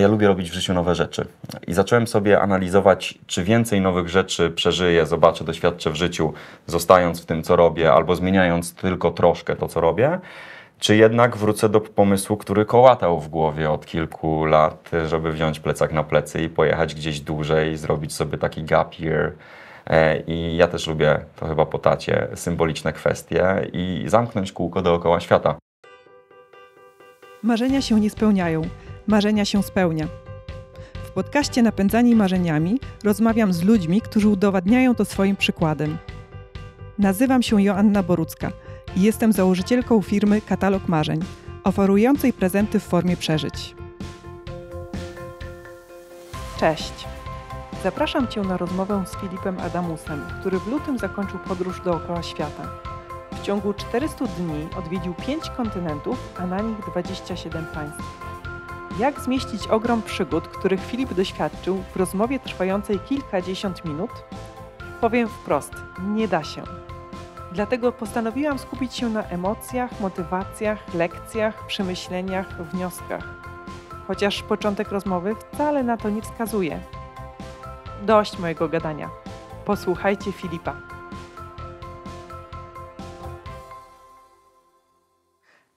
Ja lubię robić w życiu nowe rzeczy i zacząłem sobie analizować, czy więcej nowych rzeczy przeżyję, zobaczę, doświadczę w życiu, zostając w tym, co robię, albo zmieniając tylko troszkę to, co robię, czy jednak wrócę do pomysłu, który kołatał w głowie od kilku lat, żeby wziąć plecak na plecy i pojechać gdzieś dłużej, zrobić sobie taki gap year. E, I ja też lubię, to chyba po tacie, symboliczne kwestie i zamknąć kółko dookoła świata. Marzenia się nie spełniają marzenia się spełnia. W podcaście Napędzani Marzeniami rozmawiam z ludźmi, którzy udowadniają to swoim przykładem. Nazywam się Joanna Borucka i jestem założycielką firmy Katalog Marzeń, oferującej prezenty w formie przeżyć. Cześć! Zapraszam Cię na rozmowę z Filipem Adamusem, który w lutym zakończył podróż dookoła świata. W ciągu 400 dni odwiedził 5 kontynentów, a na nich 27 państw. Jak zmieścić ogrom przygód, których Filip doświadczył w rozmowie trwającej kilkadziesiąt minut? Powiem wprost, nie da się. Dlatego postanowiłam skupić się na emocjach, motywacjach, lekcjach, przemyśleniach, wnioskach. Chociaż początek rozmowy wcale na to nie wskazuje. Dość mojego gadania. Posłuchajcie Filipa.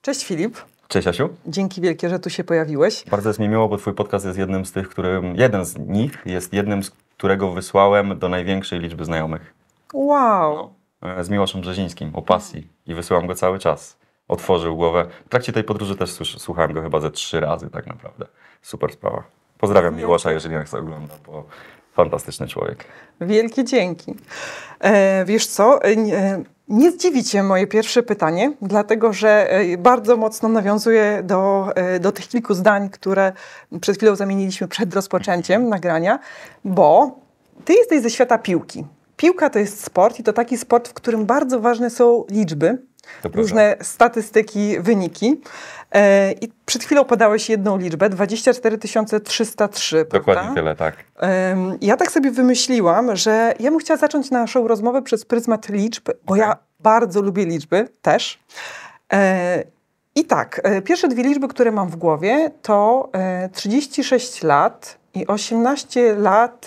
Cześć Filip. Cześć Asiu. Dzięki wielkie, że tu się pojawiłeś. Bardzo jest mi miło, bo Twój podcast jest jednym z tych, którym, jeden z nich jest jednym, z którego wysłałem do największej liczby znajomych. Wow. No, z Miłoszem Brzezińskim o pasji i wysyłam go cały czas. Otworzył głowę. W trakcie tej podróży też słuchałem go chyba ze trzy razy tak naprawdę. Super sprawa. Pozdrawiam Miłosza, jeżeli nas ogląda, bo fantastyczny człowiek. Wielkie dzięki. E, wiesz co, e, e nie zdziwi Cię moje pierwsze pytanie, dlatego że e, bardzo mocno nawiązuje do, e, do tych kilku zdań, które przed chwilą zamieniliśmy przed rozpoczęciem nagrania, bo Ty jesteś ze świata piłki. Piłka to jest sport i to taki sport, w którym bardzo ważne są liczby, różne statystyki, wyniki. E, I przed chwilą podałeś jedną liczbę, 24 303, Dokładnie prawda? tyle, tak. Ja tak sobie wymyśliłam, że ja bym chciała zacząć naszą rozmowę przez pryzmat liczb, bo okay. ja bardzo lubię liczby też. E, I tak, e, pierwsze dwie liczby, które mam w głowie, to 36 lat i 18 lat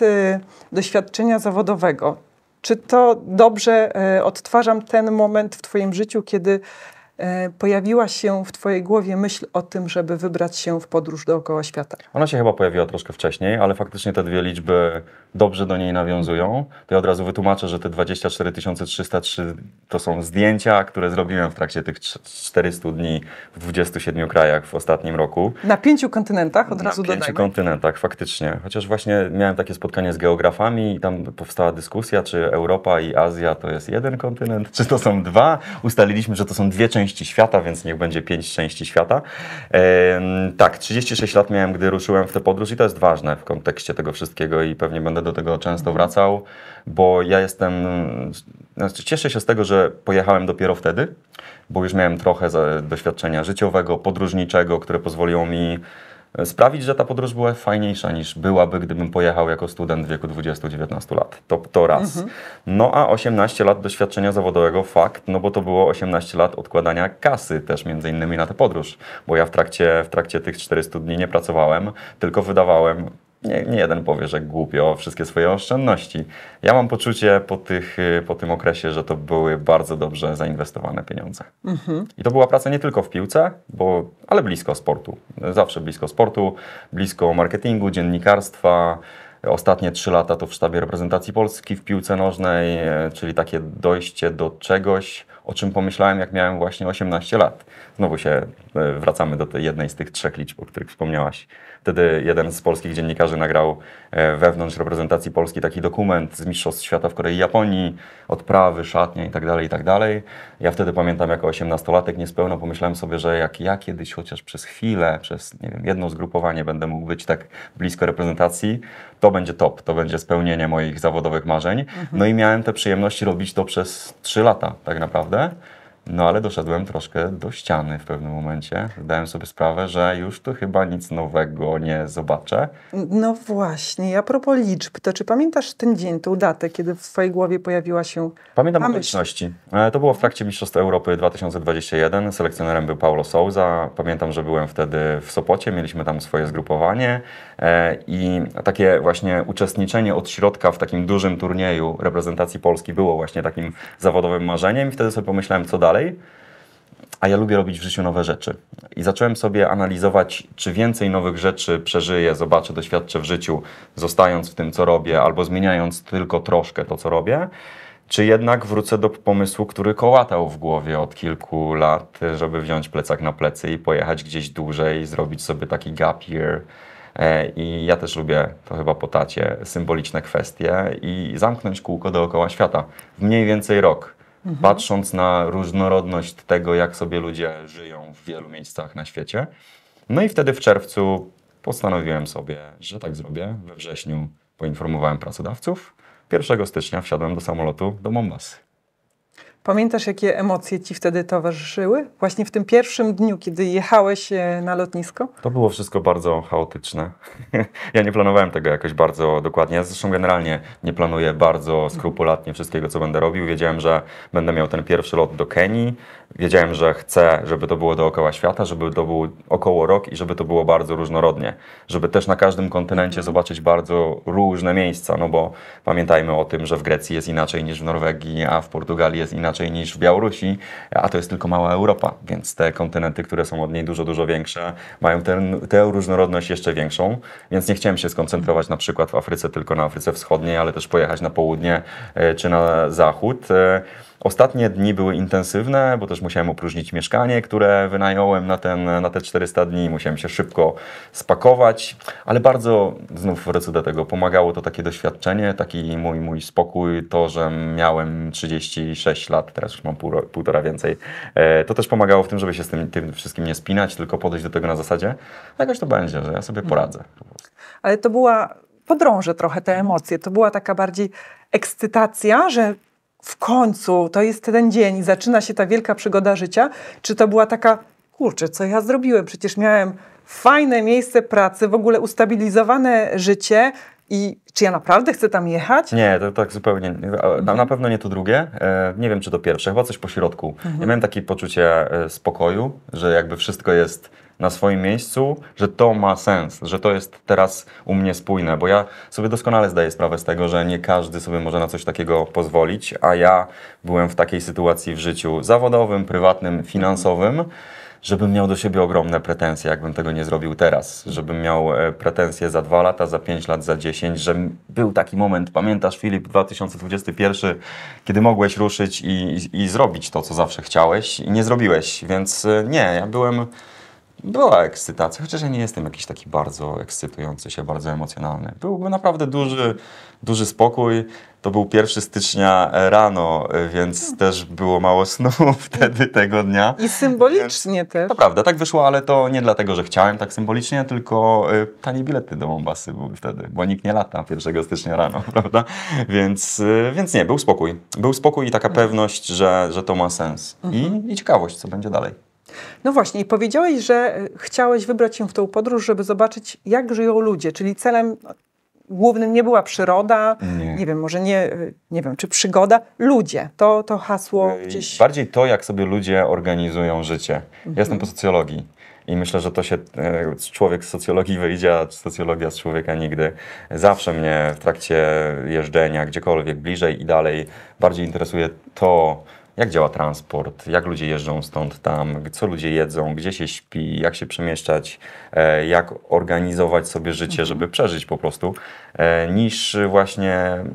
doświadczenia zawodowego. Czy to dobrze odtwarzam ten moment w Twoim życiu, kiedy E, pojawiła się w Twojej głowie myśl o tym, żeby wybrać się w podróż dookoła świata? Ona się chyba pojawiła troszkę wcześniej, ale faktycznie te dwie liczby dobrze do niej nawiązują. To ja od razu wytłumaczę, że te 24 303 to są zdjęcia, które zrobiłem w trakcie tych 400 dni w 27 krajach w ostatnim roku. Na pięciu kontynentach od razu dodajmy. Na pięciu kontynentach, faktycznie. Chociaż właśnie miałem takie spotkanie z geografami i tam powstała dyskusja, czy Europa i Azja to jest jeden kontynent, czy to są dwa. Ustaliliśmy, że to są dwie części części świata, więc niech będzie pięć części świata. Tak, 36 lat miałem, gdy ruszyłem w tę podróż i to jest ważne w kontekście tego wszystkiego i pewnie będę do tego często mhm. wracał, bo ja jestem, znaczy cieszę się z tego, że pojechałem dopiero wtedy, bo już miałem trochę doświadczenia życiowego, podróżniczego, które pozwoliło mi E, sprawić, że ta podróż była fajniejsza niż byłaby, gdybym pojechał jako student w wieku 20-19 lat. To, to raz. Mhm. No a 18 lat doświadczenia zawodowego, fakt, no bo to było 18 lat odkładania kasy też między innymi na tę podróż, bo ja w trakcie, w trakcie tych 400 dni nie pracowałem, tylko wydawałem nie, nie jeden powie, że głupio wszystkie swoje oszczędności. Ja mam poczucie po, tych, y, po tym okresie, że to były bardzo dobrze zainwestowane pieniądze. Mhm. I to była praca nie tylko w piłce, bo, ale blisko sportu. Zawsze blisko sportu, blisko marketingu, dziennikarstwa. Ostatnie trzy lata to w sztabie reprezentacji Polski w piłce nożnej, e, czyli takie dojście do czegoś, o czym pomyślałem, jak miałem właśnie 18 lat. Znowu się e, wracamy do tej jednej z tych trzech liczb, o których wspomniałaś. Wtedy jeden z polskich dziennikarzy nagrał e, wewnątrz reprezentacji Polski taki dokument z Mistrzostw Świata w Korei i Japonii, odprawy, szatnia itd., tak tak dalej. Ja wtedy pamiętam jako osiemnastolatek niespełno pomyślałem sobie, że jak ja kiedyś chociaż przez chwilę, przez nie wiem, jedno zgrupowanie będę mógł być tak blisko reprezentacji, to będzie top, to będzie spełnienie moich zawodowych marzeń. Mhm. No i miałem te przyjemności robić to przez trzy lata tak naprawdę. No ale doszedłem troszkę do ściany w pewnym momencie. Zdałem sobie sprawę, że już tu chyba nic nowego nie zobaczę. No właśnie, a propos liczb, to czy pamiętasz ten dzień, tę datę, kiedy w swojej głowie pojawiła się Pamiętam okoliczności. E, to było w trakcie Mistrzostw Europy 2021. Selekcjonerem był Paulo Souza. Pamiętam, że byłem wtedy w Sopocie, mieliśmy tam swoje zgrupowanie e, i takie właśnie uczestniczenie od środka w takim dużym turnieju reprezentacji Polski było właśnie takim zawodowym marzeniem i wtedy sobie pomyślałem, co dalej dalej. A ja lubię robić w życiu nowe rzeczy. I zacząłem sobie analizować, czy więcej nowych rzeczy przeżyję, zobaczę, doświadczę w życiu, zostając w tym, co robię, albo zmieniając tylko troszkę to, co robię, czy jednak wrócę do pomysłu, który kołatał w głowie od kilku lat, żeby wziąć plecak na plecy i pojechać gdzieś dłużej, zrobić sobie taki gap year. E, I ja też lubię, to chyba po tacie, symboliczne kwestie i zamknąć kółko dookoła świata w mniej więcej rok mhm. patrząc na różnorodność tego, jak sobie ludzie żyją w wielu miejscach na świecie. No i wtedy w czerwcu postanowiłem sobie, że tak zrobię. We wrześniu poinformowałem pracodawców. 1 stycznia wsiadłem do samolotu do Mombasy. Pamiętasz, jakie emocje ci wtedy towarzyszyły? Właśnie w tym pierwszym dniu, kiedy jechałeś e, na lotnisko? To było wszystko bardzo chaotyczne. ja nie planowałem tego jakoś bardzo dokładnie. Ja zresztą generalnie nie planuję bardzo skrupulatnie wszystkiego, co będę robił. Wiedziałem, że będę miał ten pierwszy lot do Kenii, Wiedziałem, że chcę, żeby to było dookoła świata, żeby to był około rok i żeby to było bardzo różnorodnie. Żeby też na każdym kontynencie mhm. zobaczyć bardzo różne miejsca, no bo pamiętajmy o tym, że w Grecji jest inaczej niż w Norwegii, a w Portugalii jest inaczej niż w Białorusi, a to jest tylko mała Europa, więc te kontynenty, które są od niej dużo, dużo większe, mają tę różnorodność jeszcze większą, więc nie chciałem się skoncentrować na przykład w Afryce tylko na Afryce Wschodniej, ale też pojechać na południe e, czy na zachód. E, Ostatnie dni były intensywne, bo też musiałem opróżnić mieszkanie, które wynająłem na, ten, na te 400 dni. Musiałem się szybko spakować, ale bardzo znów wrócę do tego. Pomagało to takie doświadczenie, taki mój, mój spokój, to, że miałem 36 lat, teraz już mam pół, półtora więcej. E, to też pomagało w tym, żeby się z tym, tym wszystkim nie spinać, tylko podejść do tego na zasadzie, no jakoś to będzie, że ja sobie mhm. poradzę. Ale to była podrążę trochę te emocje. To była taka bardziej ekscytacja, że w końcu to jest ten dzień, zaczyna się ta wielka przygoda życia, czy to była taka, kurczę, co ja zrobiłem? Przecież miałem fajne miejsce pracy, w ogóle ustabilizowane życie. I czy ja naprawdę chcę tam jechać? Nie, to tak zupełnie. Na, na pewno nie to drugie. E, nie wiem, czy to pierwsze, chyba coś po środku. Mhm. Ja miałem takie poczucie e, spokoju, że jakby wszystko jest na swoim miejscu, że to ma sens, że to jest teraz u mnie spójne, bo ja sobie doskonale zdaję sprawę z tego, że nie każdy sobie może na coś takiego pozwolić, a ja byłem w takiej sytuacji w życiu zawodowym, prywatnym, finansowym żebym miał do siebie ogromne pretensje, jakbym tego nie zrobił teraz. Żebym miał e, pretensje za dwa lata, za pięć lat, za dziesięć, że był taki moment, pamiętasz Filip, 2021, kiedy mogłeś ruszyć i, i, i zrobić to, co zawsze chciałeś i nie zrobiłeś. Więc e, nie, ja byłem była ekscytacja, chociaż ja nie jestem jakiś taki bardzo ekscytujący się, bardzo emocjonalny. Byłby naprawdę duży, duży spokój. To był 1 stycznia rano, więc też było mało snu wtedy tego dnia. I symbolicznie więc, też. To prawda, tak wyszło, ale to nie dlatego, że chciałem tak symbolicznie, tylko y, tanie bilety do Mombasy były wtedy, bo nikt nie lata 1 stycznia rano, prawda? Więc, y, więc nie, był spokój. Był spokój i taka mhm. pewność, że, że to ma sens. I, mhm. i ciekawość, co będzie dalej. No właśnie, i powiedziałeś, że e, chciałeś wybrać się w tą podróż, żeby zobaczyć, jak żyją ludzie, czyli celem e, głównym nie była przyroda, nie, nie wiem, może nie, e, nie wiem, czy przygoda, ludzie. To, to hasło gdzieś... Bardziej to, jak sobie ludzie organizują życie. Ja mhm. jestem po socjologii. I myślę, że to się człowiek z socjologii wyjdzie, a socjologia z człowieka nigdy. Zawsze mnie w trakcie jeżdżenia gdziekolwiek bliżej i dalej bardziej interesuje to, jak działa transport, jak ludzie jeżdżą stąd tam, co ludzie jedzą, gdzie się śpi, jak się przemieszczać E, jak organizować sobie życie, mhm. żeby przeżyć po prostu, e, niż właśnie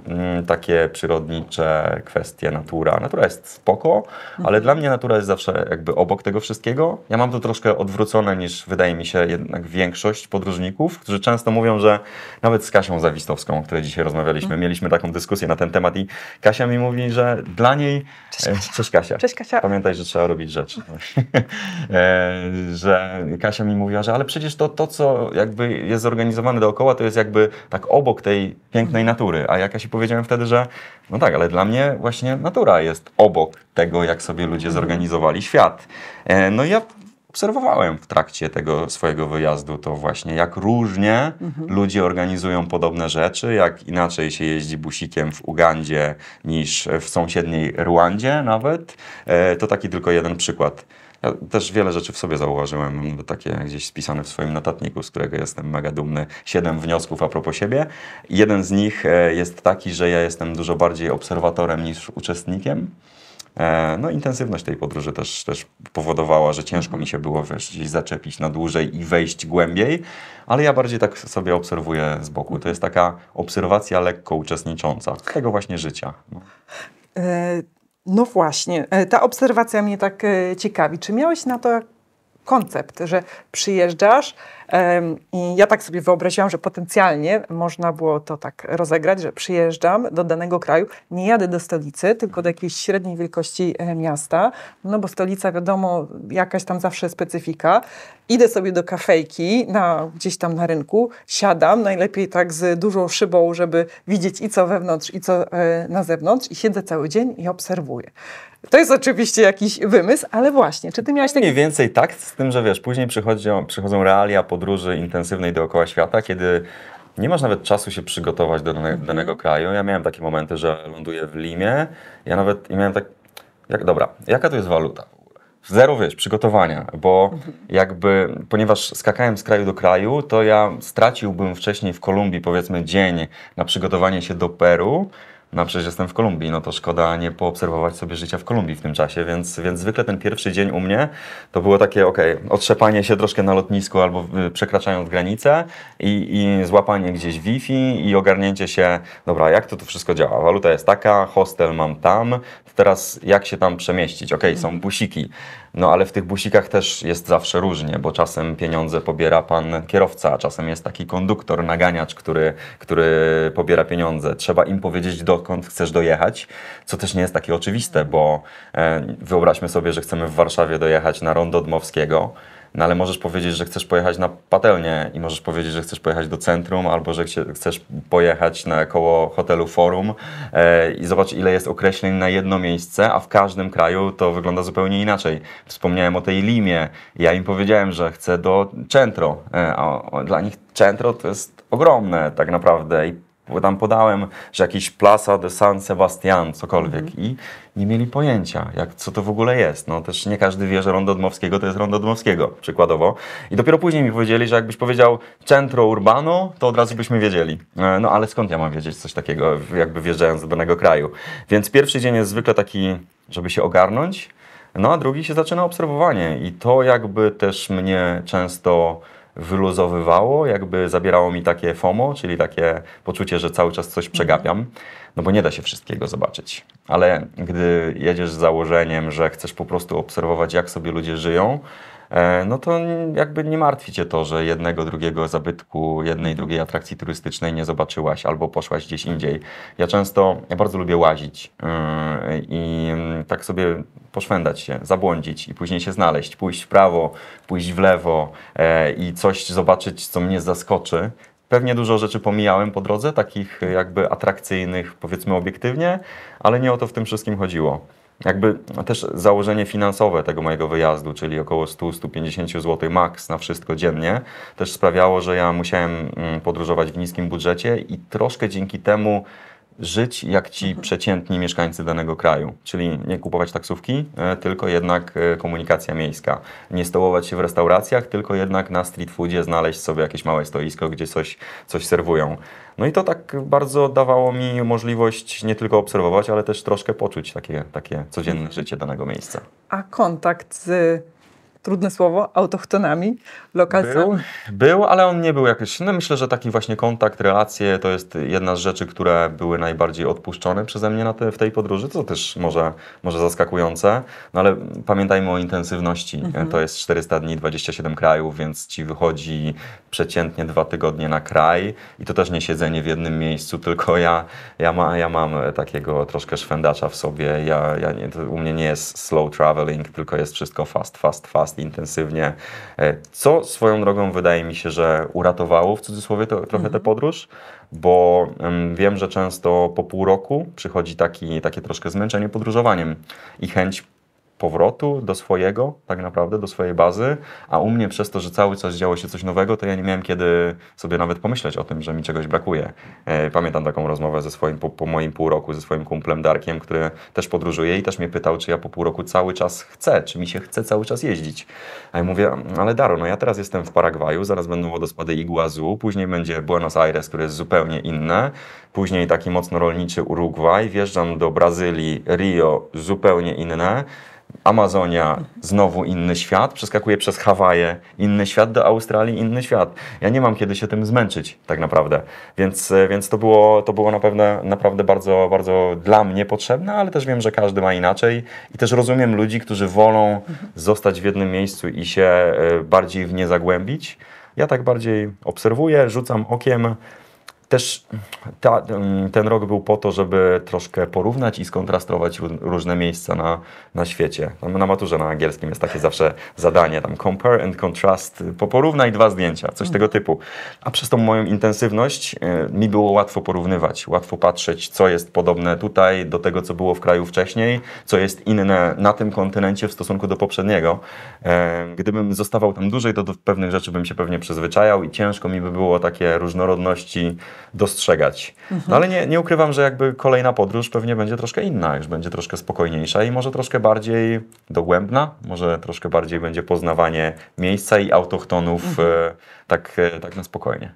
mm, takie przyrodnicze kwestie natura. Natura jest spoko, ale mhm. dla mnie natura jest zawsze jakby obok tego wszystkiego. Ja mam to troszkę odwrócone niż wydaje mi się jednak większość podróżników, którzy często mówią, że nawet z Kasią Zawistowską, o której dzisiaj rozmawialiśmy, mhm. mieliśmy taką dyskusję na ten temat i Kasia mi mówi, że dla niej... Cześć Kasia. E, cześć Kasia. Cześć, Kasia. Pamiętaj, że trzeba robić rzeczy. że Kasia mi mówiła, że ale przecież przecież to, to, co jakby jest zorganizowane dookoła, to jest jakby tak obok tej pięknej natury. A jak ja się powiedziałem wtedy, że no tak, ale dla mnie właśnie natura jest obok tego, jak sobie ludzie zorganizowali świat. E, no i ja obserwowałem w trakcie tego swojego wyjazdu to właśnie, jak różnie mhm. ludzie organizują podobne rzeczy, jak inaczej się jeździ busikiem w Ugandzie niż w sąsiedniej Rwandzie nawet. E, to taki tylko jeden przykład. Ja też wiele rzeczy w sobie zauważyłem, mam takie gdzieś spisane w swoim notatniku, z którego jestem mega dumny. Siedem wniosków a propos siebie. Jeden z nich e, jest taki, że ja jestem dużo bardziej obserwatorem niż uczestnikiem. E, no, intensywność tej podróży też, też powodowała, że ciężko mi się było wiesz, gdzieś zaczepić na dłużej i wejść głębiej, ale ja bardziej tak sobie obserwuję z boku. To jest taka obserwacja lekko uczestnicząca tego właśnie życia. No. E, no właśnie, e, ta obserwacja mnie tak e, ciekawi. Czy miałeś na to koncept, że przyjeżdżasz, i ja tak sobie wyobraziłam, że potencjalnie można było to tak rozegrać, że przyjeżdżam do danego kraju, nie jadę do stolicy, tylko do jakiejś średniej wielkości e, miasta, no bo stolica wiadomo, jakaś tam zawsze specyfika. Idę sobie do kafejki na, gdzieś tam na rynku, siadam, najlepiej tak z dużą szybą, żeby widzieć i co wewnątrz, i co e, na zewnątrz i siedzę cały dzień i obserwuję. To jest oczywiście jakiś wymysł, ale właśnie, czy ty miałeś taki... Mniej więcej tak, z tym, że wiesz, później przychodzą, przychodzą realia podróży intensywnej dookoła świata, kiedy nie masz nawet czasu się przygotować do danego, mhm. danego kraju. Ja miałem takie momenty, że ląduję w Limie, ja nawet i miałem tak, jak, dobra, jaka to jest waluta? Zero, wiesz, przygotowania, bo mhm. jakby, ponieważ skakałem z kraju do kraju, to ja straciłbym wcześniej w Kolumbii, powiedzmy, dzień na przygotowanie się do Peru, no przecież jestem w Kolumbii, no to szkoda nie poobserwować sobie życia w Kolumbii w tym czasie, więc, więc zwykle ten pierwszy dzień u mnie to było takie, okej, okay, otrzepanie się troszkę na lotnisku albo y, przekraczając granicę i, i złapanie gdzieś Wi-Fi i ogarnięcie się, dobra, jak to tu wszystko działa, waluta jest taka, hostel mam tam, teraz jak się tam przemieścić, okej, okay, są busiki, no ale w tych busikach też jest zawsze różnie, bo czasem pieniądze pobiera pan kierowca, a czasem jest taki konduktor, naganiacz, który, który pobiera pieniądze. Trzeba im powiedzieć, dokąd chcesz dojechać, co też nie jest takie oczywiste, bo e, wyobraźmy sobie, że chcemy w Warszawie dojechać na rondo Dmowskiego, no ale możesz powiedzieć, że chcesz pojechać na patelnię i możesz powiedzieć, że chcesz pojechać do centrum albo że chcesz pojechać na koło hotelu Forum e, i zobacz ile jest określeń na jedno miejsce, a w każdym kraju to wygląda zupełnie inaczej. Wspomniałem o tej Limie, ja im powiedziałem, że chcę do Centro, e, a, a dla nich Centro to jest ogromne tak naprawdę I tam podałem, że jakiś Plaza de San Sebastian, cokolwiek mm i nie mieli pojęcia, jak, co to w ogóle jest. No też nie każdy wie, że rondo Dmowskiego to jest rondo Dmowskiego, przykładowo. I dopiero później mi powiedzieli, że jakbyś powiedział centro urbano, to od razu byśmy wiedzieli. E, no ale skąd ja mam wiedzieć coś takiego, jakby wjeżdżając do danego kraju. Więc pierwszy dzień jest zwykle taki, żeby się ogarnąć, no a drugi się zaczyna obserwowanie i to jakby też mnie często wyluzowywało, jakby zabierało mi takie FOMO, czyli takie poczucie, że cały czas coś przegapiam, no bo nie da się wszystkiego zobaczyć. Ale gdy jedziesz z założeniem, że chcesz po prostu obserwować, jak sobie ludzie żyją, E, no to jakby nie martwi cię to, że jednego, drugiego zabytku, jednej, mhm. drugiej atrakcji turystycznej nie zobaczyłaś albo poszłaś gdzieś indziej. Ja często, ja bardzo lubię łazić y, i mm, tak sobie poszwędać się, zabłądzić i później się znaleźć, pójść w prawo, pójść w lewo e, i coś zobaczyć, co mnie zaskoczy. Pewnie dużo rzeczy pomijałem po drodze, takich jakby atrakcyjnych, powiedzmy obiektywnie, ale nie o to w tym wszystkim chodziło jakby też założenie finansowe tego mojego wyjazdu, czyli około 100-150 zł max na wszystko dziennie, też sprawiało, że ja musiałem mm, podróżować w niskim budżecie i troszkę dzięki temu żyć jak ci mhm. przeciętni mieszkańcy danego kraju, czyli nie kupować taksówki, e, tylko jednak e, komunikacja miejska. Nie stołować się w restauracjach, tylko jednak na street foodzie znaleźć sobie jakieś małe stoisko, gdzie coś, coś serwują. No i to tak bardzo dawało mi możliwość nie tylko obserwować, ale też troszkę poczuć takie, takie codzienne mhm. życie danego miejsca. A kontakt z trudne słowo, autochtonami, lokalcami? Był, był, ale on nie był jakiś, no myślę, że taki właśnie kontakt, relacje to jest jedna z rzeczy, które były najbardziej odpuszczone przeze mnie na te, w tej podróży, co też może, może zaskakujące, no ale pamiętajmy o intensywności, mhm. to jest 400 dni, 27 krajów, więc ci wychodzi przeciętnie dwa tygodnie na kraj i to też nie siedzenie w jednym miejscu, tylko ja, ja, ma, ja mam takiego troszkę szwendacza w sobie, ja, ja nie, u mnie nie jest slow traveling, tylko jest wszystko fast, fast, fast intensywnie, e, co swoją drogą wydaje mi się, że uratowało w cudzysłowie to, trochę mhm. tę podróż, bo wiem, że często po pół roku przychodzi taki, takie troszkę zmęczenie podróżowaniem i chęć powrotu do swojego, tak naprawdę, do swojej bazy, a u mnie przez to, że cały czas działo się coś nowego, to ja nie miałem kiedy sobie nawet pomyśleć o tym, że mi czegoś brakuje. E, pamiętam taką rozmowę ze swoim, po, po moim pół roku ze swoim kumplem Darkiem, który też podróżuje i też mnie pytał, czy ja po pół roku cały czas chcę, czy mi się chce cały czas jeździć. A ja mówię, ale Daro, no ja teraz jestem w Paragwaju, zaraz będą wodospady Iguazu, później będzie Buenos Aires, które jest zupełnie inne, później taki mocno rolniczy Urugwaj, wjeżdżam do Brazylii, Rio, zupełnie inne, Amazonia, znowu inny świat, przeskakuje przez Hawaje, inny świat do Australii, inny świat. Ja nie mam kiedy się tym zmęczyć, tak naprawdę. Więc, e, więc to było, to było na pewno, naprawdę bardzo, bardzo dla mnie potrzebne, ale też wiem, że każdy ma inaczej i też rozumiem ludzi, którzy wolą zostać w jednym miejscu i się e, bardziej w nie zagłębić. Ja tak bardziej obserwuję, rzucam okiem, też ta, mm, ten rok był po to, żeby troszkę porównać i skontrastować różne miejsca na, na świecie. Na maturze na angielskim jest takie zawsze zadanie, tam compare and contrast, y, porównaj dwa zdjęcia, coś mm. tego typu. A przez tą moją intensywność y, mi było łatwo porównywać, łatwo patrzeć, co jest podobne tutaj do tego, co było w kraju wcześniej, co jest inne na tym kontynencie w stosunku do poprzedniego. E, gdybym zostawał tam dłużej, to do pewnych rzeczy bym się pewnie przyzwyczajał i ciężko mi by było takie różnorodności dostrzegać. No ale nie, nie ukrywam, że jakby kolejna podróż pewnie będzie troszkę inna, już będzie troszkę spokojniejsza i może troszkę bardziej dogłębna, może troszkę bardziej będzie poznawanie miejsca i autochtonów mhm. E, tak, e, tak na spokojnie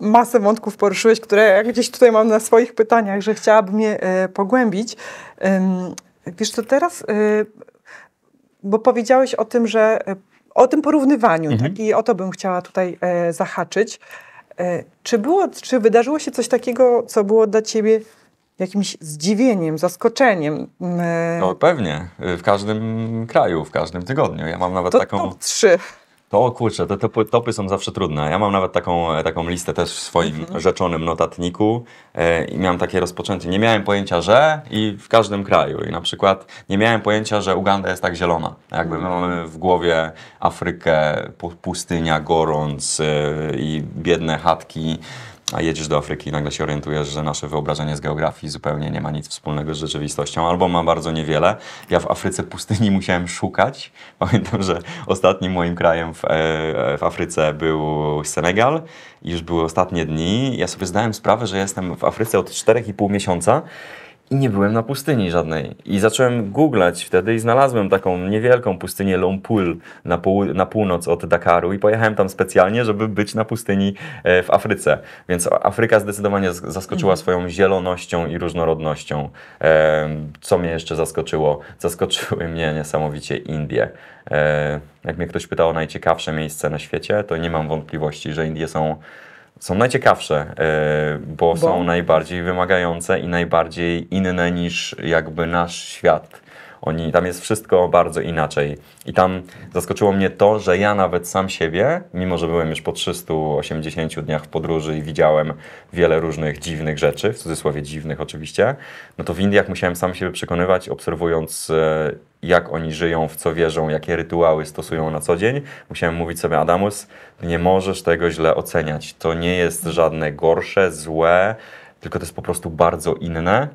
masę wątków poruszyłeś, które ja gdzieś tutaj mam na swoich pytaniach, że chciałabym je e, pogłębić. Ym, wiesz co, teraz, y, bo powiedziałeś o tym, że o tym porównywaniu mhm. tak? i o to bym chciała tutaj e, zahaczyć. E, czy, było, czy wydarzyło się coś takiego, co było dla ciebie jakimś zdziwieniem, zaskoczeniem? E, no pewnie, e, w każdym kraju, w każdym tygodniu. Ja mam nawet to, taką. Top trzy. To kurczę, te topy, topy, są zawsze trudne. Ja mam nawet taką, e, taką listę też w swoim mhm. rzeczonym notatniku e, i miałem takie rozpoczęcie. Nie miałem pojęcia, że i w każdym kraju. I na przykład nie miałem pojęcia, że Uganda jest tak zielona. Jakby my mamy w głowie Afrykę, pustynia, gorąc e, i biedne chatki a jedziesz do Afryki i nagle się orientujesz, że nasze wyobrażenie z geografii zupełnie nie ma nic wspólnego z rzeczywistością, albo ma bardzo niewiele. Ja w Afryce pustyni musiałem szukać. Pamiętam, że ostatnim moim krajem w, e, w Afryce był Senegal i już były ostatnie dni. Ja sobie zdałem sprawę, że jestem w Afryce od 4,5 miesiąca i nie byłem na pustyni żadnej. I zacząłem googlać wtedy i znalazłem taką niewielką pustynię Lompul na, pół, na północ od Dakaru i pojechałem tam specjalnie, żeby być na pustyni e, w Afryce. Więc Afryka zdecydowanie zaskoczyła mhm. swoją zielonością i różnorodnością. E, co mnie jeszcze zaskoczyło? Zaskoczyły mnie niesamowicie Indie. E, jak mnie ktoś pytał o najciekawsze miejsce na świecie, to nie mam wątpliwości, że Indie są są najciekawsze, e, bo, bo, są najbardziej wymagające i najbardziej inne niż jakby nasz świat. Oni, tam jest wszystko bardzo inaczej. I tam zaskoczyło mnie to, że ja nawet sam siebie, mimo że byłem już po 380 dniach w podróży i widziałem wiele różnych dziwnych rzeczy, w cudzysłowie dziwnych oczywiście, no to w Indiach musiałem sam siebie przekonywać, obserwując e, jak oni żyją, w co wierzą, jakie rytuały stosują na co dzień, musiałem mówić sobie, Adamus, nie możesz tego źle oceniać. To nie jest żadne gorsze, złe, tylko to jest po prostu bardzo inne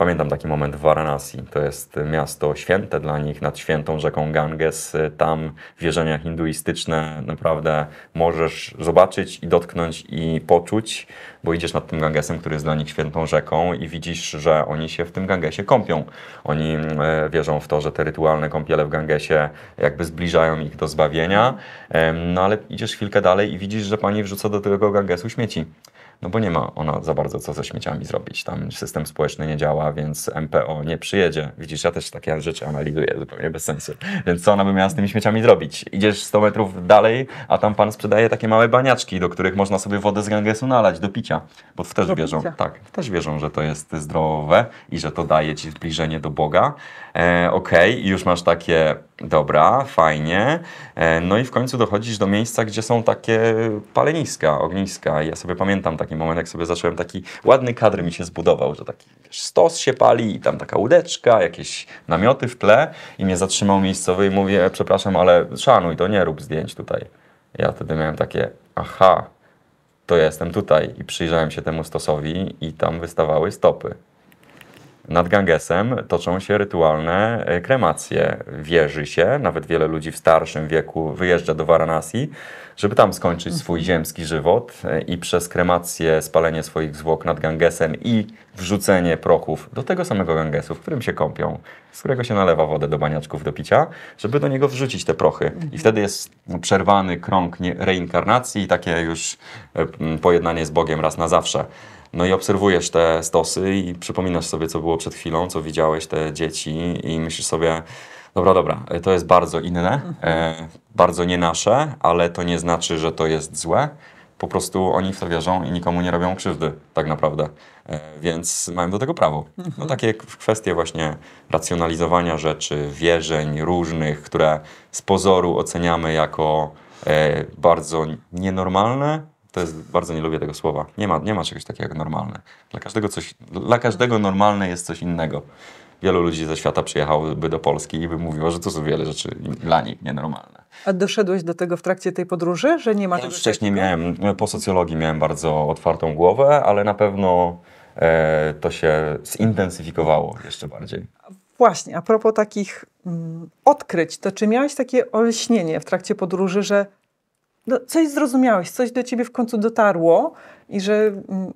Pamiętam taki moment w Varanasi. To jest miasto święte dla nich nad świętą rzeką Ganges. Tam wierzenia hinduistyczne naprawdę możesz zobaczyć i dotknąć i poczuć, bo idziesz nad tym Gangesem, który jest dla nich świętą rzeką i widzisz, że oni się w tym Gangesie kąpią. Oni e, wierzą w to, że te rytualne kąpiele w Gangesie jakby zbliżają ich do zbawienia. No ale idziesz chwilkę dalej i widzisz, że pani wrzuca do tego Gangesu śmieci no bo nie ma ona za bardzo co ze śmieciami zrobić. Tam system społeczny nie działa, więc MPO nie przyjedzie. Widzisz, ja też takie rzeczy analizuję zupełnie bez sensu. Więc co ona by miała z tymi śmieciami zrobić? Idziesz 100 metrów dalej, a tam pan sprzedaje takie małe baniaczki, do których można sobie wodę z gangesu nalać do picia, bo w też do wierzą, picia. tak, w też wierzą, że to jest zdrowe i że to daje ci zbliżenie do Boga. E, Okej, okay, już masz takie dobra, fajnie. E, no i w końcu dochodzisz do miejsca, gdzie są takie paleniska, ogniska. Ja sobie pamiętam takie taki moment, jak sobie zacząłem, taki ładny kadr mi się zbudował, że taki wiesz, stos się pali i tam taka łódeczka, jakieś namioty w tle i mnie zatrzymał miejscowy i mówię, przepraszam, ale szanuj to, nie rób zdjęć tutaj. Ja wtedy miałem takie, aha, to ja jestem tutaj i przyjrzałem się temu stosowi i tam wystawały stopy. Nad Gangesem toczą się rytualne e, kremacje. Wierzy się, nawet wiele ludzi w starszym wieku wyjeżdża do Varanasi, żeby tam skończyć swój mhm. ziemski żywot e, i przez kremację, spalenie swoich zwłok nad Gangesem i wrzucenie prochów do tego samego Gangesu, w którym się kąpią, z którego się nalewa wodę do baniaczków do picia, żeby do niego wrzucić te prochy. I mhm. wtedy jest przerwany krąg reinkarnacji i takie już e, pojednanie z Bogiem raz na zawsze. No i obserwujesz te stosy i przypominasz sobie, co było przed chwilą, co widziałeś, te dzieci i myślisz sobie, dobra, dobra, to jest bardzo inne, e, bardzo nie nasze, ale to nie znaczy, że to jest złe. Po prostu oni w to wierzą i nikomu nie robią krzywdy, tak naprawdę. E, więc mają do tego prawo. No mhm. takie kwestie właśnie racjonalizowania rzeczy, wierzeń różnych, które z pozoru oceniamy jako e, bardzo nienormalne, to jest, bardzo nie lubię tego słowa. Nie ma, nie ma czegoś takiego jak normalne. Dla każdego, coś, dla każdego normalne jest coś innego. Wielu ludzi ze świata przyjechałoby do Polski i by mówiło, że to są wiele rzeczy dla nich nienormalne. A doszedłeś do tego w trakcie tej podróży, że nie ma ja czegoś wcześniej takiego? miałem, po socjologii miałem bardzo otwartą głowę, ale na pewno e, to się zintensyfikowało jeszcze bardziej. Właśnie, a propos takich mm, odkryć, to czy miałeś takie olśnienie w trakcie podróży, że no, coś zrozumiałeś, coś do ciebie w końcu dotarło i że mm,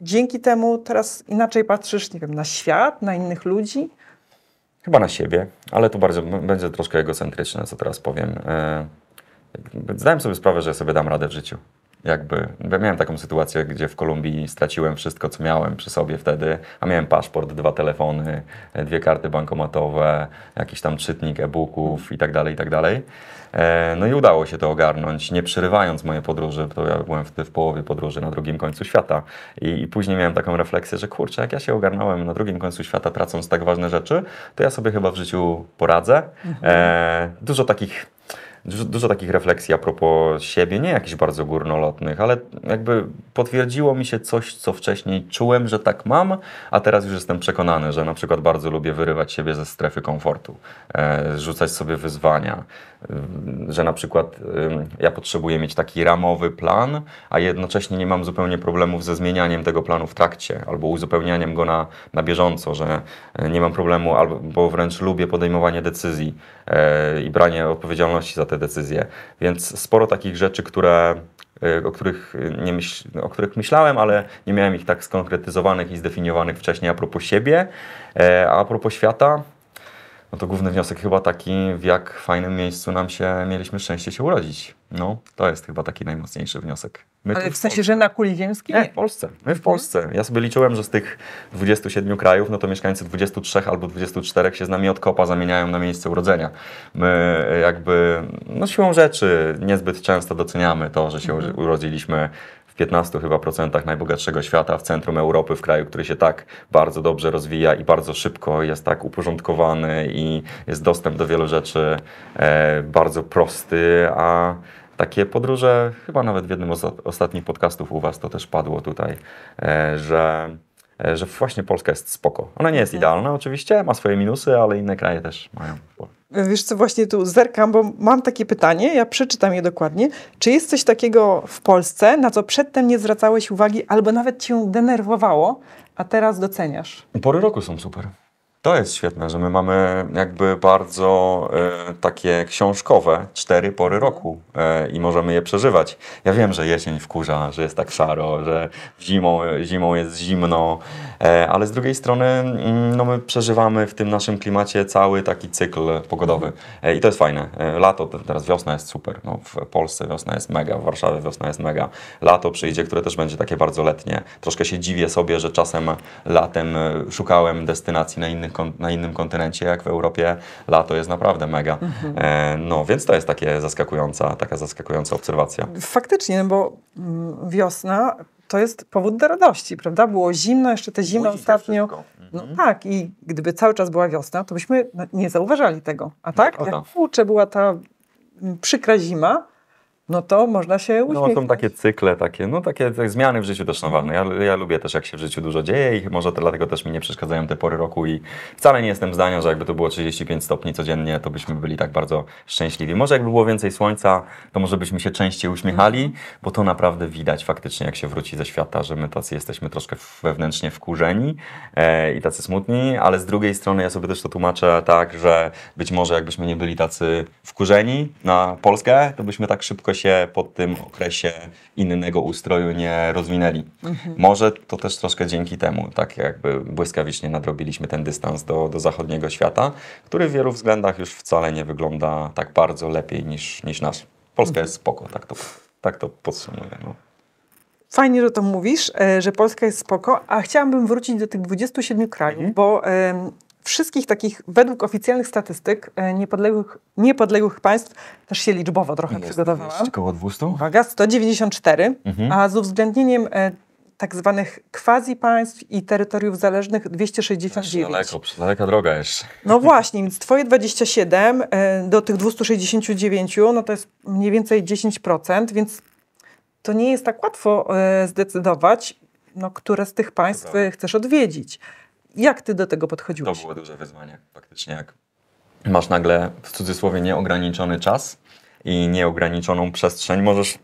dzięki temu teraz inaczej patrzysz, nie wiem, na świat, na innych ludzi? Chyba na siebie, ale to bardzo będzie troszkę egocentryczne, co teraz powiem. E, zdałem sobie sprawę, że sobie dam radę w życiu jakby. Ja miałem taką sytuację, gdzie w Kolumbii straciłem wszystko, co miałem przy sobie wtedy, a miałem paszport, dwa telefony, dwie karty bankomatowe, jakiś tam czytnik e-booków i tak dalej, i tak dalej. E, no i udało się to ogarnąć, nie przerywając mojej podróży, bo ja byłem wtedy w połowie podróży na drugim końcu świata. I, I, później miałem taką refleksję, że kurczę, jak ja się ogarnąłem na drugim końcu świata, tracąc tak ważne rzeczy, to ja sobie chyba w życiu poradzę. Mhm. E, dużo takich dużo, dużo takich refleksji a propos siebie, nie jakichś bardzo górnolotnych, ale jakby potwierdziło mi się coś, co wcześniej czułem, że tak mam, a teraz już jestem przekonany, że na przykład bardzo lubię wyrywać siebie ze strefy komfortu, e, rzucać sobie wyzwania, e, że na przykład e, ja potrzebuję mieć taki ramowy plan, a jednocześnie nie mam zupełnie problemów ze zmienianiem tego planu w trakcie albo uzupełnianiem go na, na bieżąco, że nie mam problemu albo wręcz lubię podejmowanie decyzji E, i branie odpowiedzialności za te decyzje. Więc sporo takich rzeczy, które e, o których, nie myśl, no, o których myślałem, ale nie miałem ich tak skonkretyzowanych i zdefiniowanych wcześniej a propos siebie, e, a propos świata, no to główny wniosek chyba taki, w jak fajnym miejscu nam się mieliśmy szczęście się urodzić. No, to jest chyba taki najmocniejszy wniosek. My Ale w, w sensie, że na kuli ziemskiej? Nie, w Polsce. My w mhm. Polsce. Ja sobie liczyłem, że z tych 27 krajów, no to mieszkańcy 23 albo 24 się z nami od kopa zamieniają na miejsce urodzenia. My jakby, no siłą rzeczy niezbyt często doceniamy to, że się mhm. urodziliśmy 15 chyba procentach najbogatszego świata w centrum Europy, w kraju, który się tak bardzo dobrze rozwija i bardzo szybko jest tak uporządkowany i jest dostęp do wielu rzeczy e, bardzo prosty, a takie podróże, chyba nawet w jednym z ostatnich podcastów u Was to też padło tutaj, e, że, e, że właśnie Polska jest spoko. Ona nie jest tak. idealna oczywiście, ma swoje minusy, ale inne kraje też mają. Wiesz co, właśnie tu zerkam, bo mam takie pytanie, ja przeczytam je dokładnie. Czy jest coś takiego w Polsce, na co przedtem nie zwracałeś uwagi, albo nawet cię denerwowało, a teraz doceniasz? Pory roku są super. To jest świetne, że my mamy jakby bardzo e, takie książkowe cztery pory roku e, i możemy je przeżywać. Ja wiem, że jesień wkurza, że jest tak szaro, że zimą, zimą jest zimno, E, ale z drugiej strony mm, no my przeżywamy w tym naszym klimacie cały taki cykl pogodowy e, i to jest fajne. E, lato, teraz wiosna jest super, no, w Polsce wiosna jest mega, w Warszawie wiosna jest mega. Lato przyjdzie, które też będzie takie bardzo letnie. Troszkę się dziwię sobie, że czasem latem szukałem destynacji na, innych, na innym kontynencie, jak w Europie lato jest naprawdę mega. Mhm. No więc to jest takie zaskakująca, taka zaskakująca obserwacja. Faktycznie, no bo mm, wiosna to jest powód do radości, prawda? Było zimno, jeszcze te zimno ostatnio. No mhm. No tak, i gdyby cały czas była wiosna, to byśmy no, nie zauważali tego. A tak, no, o, jak tak. kurczę była ta mm, przykra zima, no to można się uśmiechnąć. No są takie cykle, takie, no takie, zmiany w życiu też są ważne. Ja, ja, lubię też, jak się w życiu dużo dzieje i może to, dlatego też mi nie przeszkadzają te pory roku i wcale nie jestem zdania, że jakby to było 35 stopni codziennie, to byśmy byli tak bardzo szczęśliwi. Może jakby było więcej słońca, to może byśmy się częściej uśmiechali, bo to naprawdę widać faktycznie, jak się wróci ze świata, że my tacy jesteśmy troszkę wewnętrznie wkurzeni e, i tacy smutni, ale z drugiej strony ja sobie też to tłumaczę tak, że być może jakbyśmy nie byli tacy wkurzeni na Polskę, to byśmy tak szybko się po tym okresie innego ustroju nie rozwinęli. Mhm. Może to też troszkę dzięki temu, tak jakby błyskawicznie nadrobiliśmy ten dystans do, do zachodniego świata, który w wielu względach już wcale nie wygląda tak bardzo lepiej niż, niż nasz. Polska mhm. jest spoko, tak to, tak to podsumuję. No. Fajnie, że to mówisz, e, że Polska jest spoko, a chciałabym wrócić do tych 27 krajów, mhm. bo wszystkich takich, według oficjalnych statystyk e, niepodległych, niepodległych państw, też się liczbowo trochę jest, przygotowałam. Jest około 200? Uwaga, 194, mhm. a z uwzględnieniem e, tak zwanych quasi państw i terytoriów zależnych 269. Daleko, daleka droga jeszcze. No właśnie, więc twoje 27 e, do tych 269, no to jest mniej więcej 10%, więc to nie jest tak łatwo zdecydować, no, które z tych państw chcesz odwiedzić. Jak ty do tego podchodziłeś? To było duże wyzwanie faktycznie, jak masz nagle w cudzysłowie nieograniczony czas i nieograniczoną przestrzeń, możesz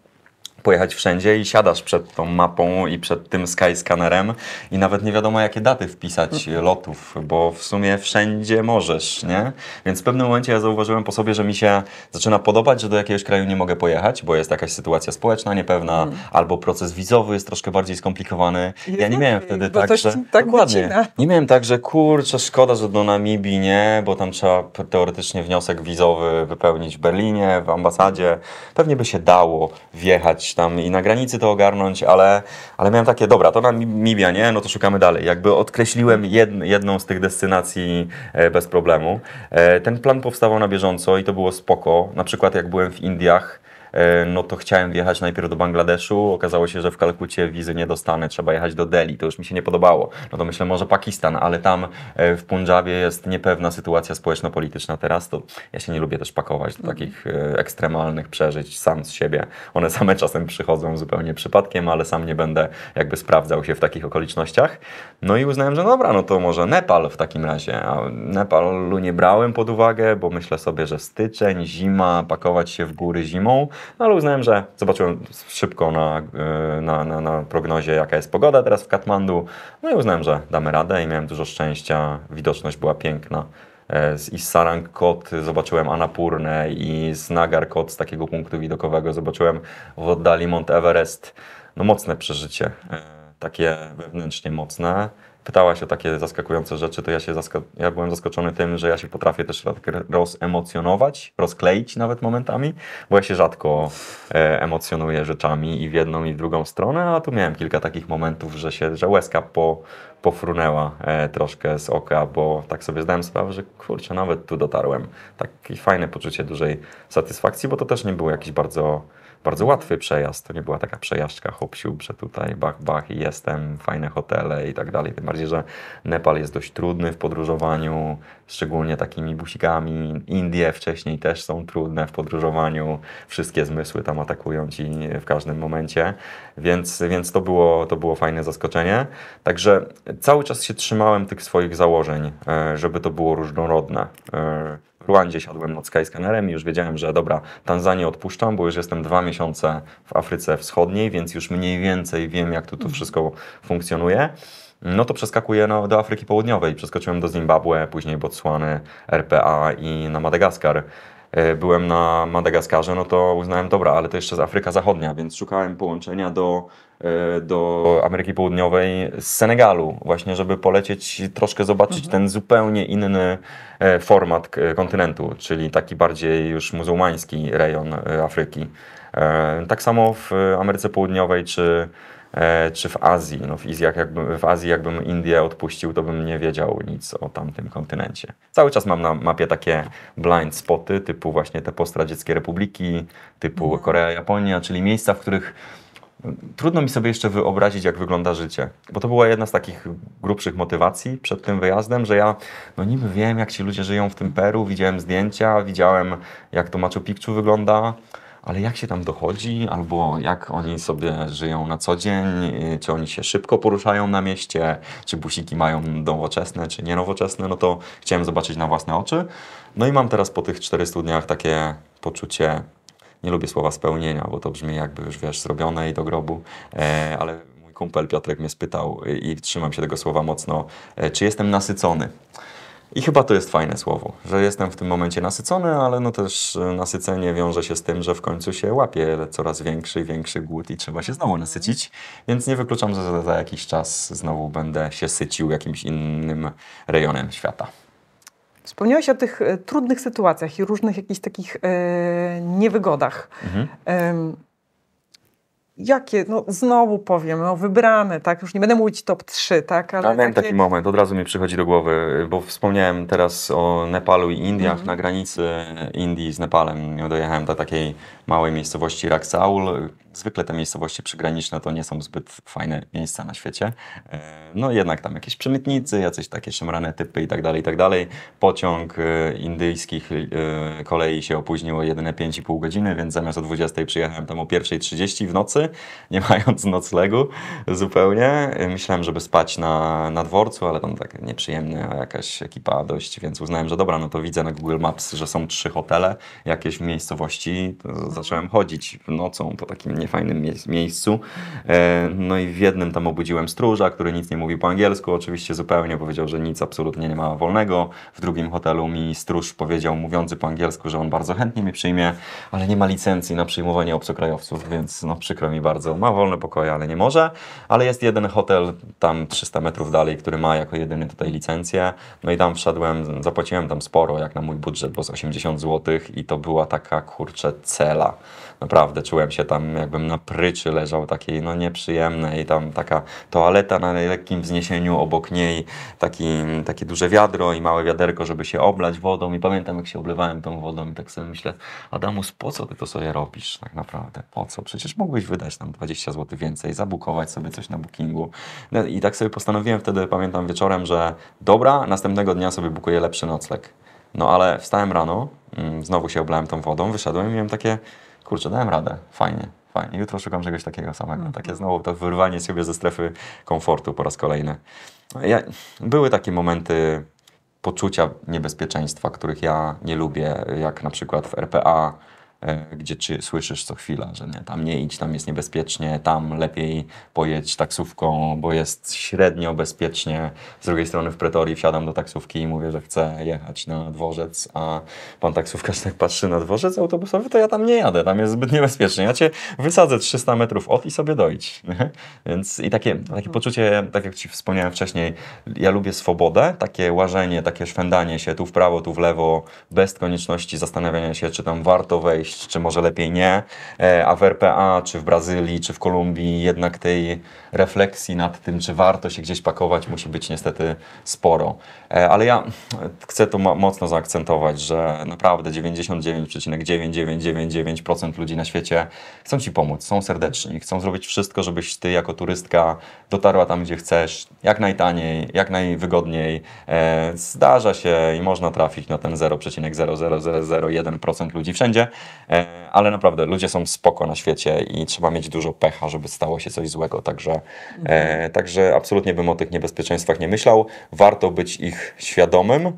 pojechać wszędzie i siadasz przed tą mapą i przed tym skyscannerem i nawet nie wiadomo, jakie daty wpisać lotów, bo w sumie wszędzie możesz, nie? Więc w pewnym momencie ja zauważyłem po sobie, że mi się zaczyna podobać, że do jakiegoś kraju nie mogę pojechać, bo jest jakaś sytuacja społeczna niepewna, hmm. albo proces wizowy jest troszkę bardziej skomplikowany. Jest ja nie miałem wtedy tak, że... Tak dokładnie. Nie miałem tak, że kurczę, szkoda, że do Namibii nie, bo tam trzeba teoretycznie wniosek wizowy wypełnić w Berlinie, w ambasadzie. Pewnie by się dało wjechać tam i na granicy to ogarnąć, ale, ale miałem takie, dobra, to na mibia, nie? No to szukamy dalej. Jakby odkreśliłem jed, jedną z tych destynacji e, bez problemu. E, ten plan powstawał na bieżąco i to było spoko. Na przykład jak byłem w Indiach, E, no to chciałem wjechać najpierw do Bangladeszu, okazało się, że w Kalkucie wizy nie dostanę, trzeba jechać do Delhi, to już mi się nie podobało. No to myślę, może Pakistan, ale tam e, w Punjabie jest niepewna sytuacja społeczno-polityczna teraz, to ja się nie lubię też pakować do mhm. takich e, ekstremalnych przeżyć sam z siebie. One same czasem przychodzą zupełnie przypadkiem, ale sam nie będę jakby sprawdzał się w takich okolicznościach. No i uznałem, że dobra, no to może Nepal w takim razie. A Nepalu nie brałem pod uwagę, bo myślę sobie, że styczeń, zima, pakować się w góry zimą. No ale uznałem, że zobaczyłem szybko na, y, na, na, na prognozie, jaka jest pogoda teraz w Katmandu. No i uznałem, że damy radę i miałem dużo szczęścia. Widoczność była piękna i e, z Sarang Kot zobaczyłem anapurne i z Nagar Kot z takiego punktu widokowego zobaczyłem w oddali Mont Everest. No mocne przeżycie, e, takie wewnętrznie mocne pytałaś o takie zaskakujące rzeczy, to ja się zaska- ja byłem zaskoczony tym, że ja się potrafię też tak rozemocjonować, rozkleić nawet momentami, bo ja się rzadko e, emocjonuję rzeczami i w jedną i w drugą stronę, a tu miałem kilka takich momentów, że się, że łezka po, pofrunęła e, troszkę z oka, bo tak sobie zdałem sprawę, że kurczę, nawet tu dotarłem. Takie fajne poczucie dużej satysfakcji, bo to też nie było jakiś bardzo bardzo łatwy przejazd. To nie była taka przejażdżka hop że tutaj bach, bach i jestem, fajne hotele i tak dalej. Tym bardziej, że Nepal jest dość trudny w podróżowaniu, szczególnie takimi busikami. Indie wcześniej też są trudne w podróżowaniu. Wszystkie zmysły tam atakują ci w każdym momencie, więc, więc to, było, to było fajne zaskoczenie. Także cały czas się trzymałem tych swoich założeń, e, żeby to było różnorodne. E, Ruandzie siadłem nad Skyscannerem i już wiedziałem, że dobra, Tanzanię odpuszczam, bo już jestem dwa miesiące w Afryce Wschodniej, więc już mniej więcej wiem, jak tu to mhm. wszystko funkcjonuje. No to przeskakuję no, do Afryki Południowej. Przeskoczyłem do Zimbabwe, później Botswany, RPA i na Madagaskar. E, byłem na Madagaskarze, no to uznałem, dobra, ale to jeszcze z Afryka Zachodnia, więc szukałem połączenia do, e, do Ameryki Południowej z Senegalu, właśnie żeby polecieć troszkę zobaczyć mhm. ten zupełnie inny e, format kontynentu, czyli taki bardziej już muzułmański rejon Afryki. Tak samo w Ameryce Południowej czy E, czy w Azji. No w, Azji jakby, w Azji jakbym Indię odpuścił, to bym nie wiedział nic o tamtym kontynencie. Cały czas mam na mapie takie blind spoty, typu właśnie te postradzieckie republiki, typu mhm. Korea, Japonia, czyli miejsca, w których Trudno mi sobie jeszcze wyobrazić, jak wygląda życie, bo to była jedna z takich grubszych motywacji przed tym wyjazdem, że ja no niby wiem, jak ci ludzie żyją w tym Peru, widziałem zdjęcia, widziałem, jak to Machu Picchu wygląda, ale jak się tam dochodzi, albo jak oni sobie żyją na co dzień, y, czy oni się szybko poruszają na mieście, czy busiki mają nowoczesne, czy nowoczesne, no to chciałem zobaczyć na własne oczy. No i mam teraz po tych 400 dniach takie poczucie, nie lubię słowa spełnienia, bo to brzmi jakby już wiesz, zrobione i do grobu, e, ale mój kumpel Piotrek mnie spytał i trzymam się tego słowa mocno, e, czy jestem nasycony. I chyba to jest fajne słowo, że jestem w tym momencie nasycony, ale no też e, nasycenie wiąże się z tym, że w końcu się łapie coraz większy i większy głód i trzeba się znowu mhm. nasycić, więc nie wykluczam, że za jakiś czas znowu będę się sycił jakimś innym rejonem świata. Wspomniałeś o tych e, trudnych sytuacjach i różnych jakichś takich e, niewygodach. Mhm. E, jakie, no znowu powiem, no wybrane, tak, już nie będę mówić top 3, tak, ale... miałem takie... taki moment, od razu mi przychodzi do głowy, bo wspomniałem teraz o Nepalu i Indiach, mm -hmm. na granicy Indii z Nepalem dojechałem do takiej małej miejscowości Raksaul, zwykle te miejscowości przygraniczne to nie są zbyt fajne miejsca na świecie. E, no jednak tam jakieś przemytnicy, jacyś takie szemrane typy i tak dalej, i tak dalej. Pociąg e, indyjskich e, kolei się opóźniło jedyne 5,5 godziny, więc zamiast o 20 przyjechałem tam o 1.30 w nocy, nie mając noclegu zupełnie. Myślałem, żeby spać na, na dworcu, ale tam tak nieprzyjemna jakaś ekipa dość, więc uznałem, że dobra, no to widzę na Google Maps, że są trzy hotele, jakieś w miejscowości. To zacząłem chodzić nocą po takim fajnym mie miejscu. E, no i w jednym tam obudziłem stróża, który nic nie mówi po angielsku, oczywiście zupełnie powiedział, że nic absolutnie nie ma wolnego. W drugim hotelu mi stróż powiedział, mówiący po angielsku, że on bardzo chętnie mnie przyjmie, ale nie ma licencji na przyjmowanie obcokrajowców, więc no przykro mi bardzo. Ma wolne pokoje, ale nie może. Ale jest jeden hotel tam 300 metrów dalej, który ma jako jedyny tutaj licencję. No i tam wszedłem, zapłaciłem tam sporo, jak na mój budżet, bo z 80 zł i to była taka kurczę cela. Naprawdę czułem się tam, jakbym na pryczy leżał takiej no nieprzyjemnej, tam taka toaleta na lekkim wzniesieniu, obok niej taki, takie duże wiadro i małe wiaderko, żeby się oblać wodą. I pamiętam, jak się oblewałem tą wodą i tak sobie myślę, Adamus, po co ty to sobie robisz tak naprawdę? Po co? Przecież mógłbyś wydać tam 20 zł więcej, zabukować sobie coś na bookingu. No I tak sobie postanowiłem wtedy, pamiętam wieczorem, że dobra, następnego dnia sobie bukuję lepszy nocleg. No ale wstałem rano, mm, znowu się oblałem tą wodą, wyszedłem i miałem takie kurczę, dałem radę, fajnie, fajnie. Jutro szukam czegoś takiego samego. Mhm. Takie znowu to wyrwanie siebie ze strefy komfortu po raz kolejny. No, ja, były takie momenty poczucia niebezpieczeństwa, których ja nie lubię, jak na przykład w RPA E, gdzie czy, słyszysz co chwila, że nie, tam nie idź, tam jest niebezpiecznie, tam lepiej pojedź taksówką, bo jest średnio bezpiecznie. Z drugiej strony w Pretorii wsiadam do taksówki i mówię, że chcę jechać na dworzec, a pan taksówkarz tak patrzy na dworzec autobusowy, to ja tam nie jadę, tam jest zbyt niebezpiecznie. Ja cię wysadzę 300 metrów od i sobie dojdź. Więc i takie, takie poczucie, tak jak ci wspomniałem wcześniej, ja lubię swobodę, takie łażenie, takie szwendanie się tu w prawo, tu w lewo, bez konieczności zastanawiania się, czy tam warto wejść, czy może lepiej nie, e, a w RPA, czy w Brazylii, czy w Kolumbii jednak tej refleksji nad tym, czy warto się gdzieś pakować, musi być niestety sporo. E, ale ja chcę to mocno zaakcentować, że naprawdę 99,9999% ludzi na świecie chcą Ci pomóc, są serdeczni, chcą zrobić wszystko, żebyś Ty jako turystka dotarła tam, gdzie chcesz, jak najtaniej, jak najwygodniej. E, zdarza się i można trafić na ten 0,00001% ludzi wszędzie, e, ale naprawdę ludzie są spoko na świecie i trzeba mieć dużo pecha, żeby stało się coś złego. Także E, także absolutnie bym o tych niebezpieczeństwach nie myślał. Warto być ich świadomym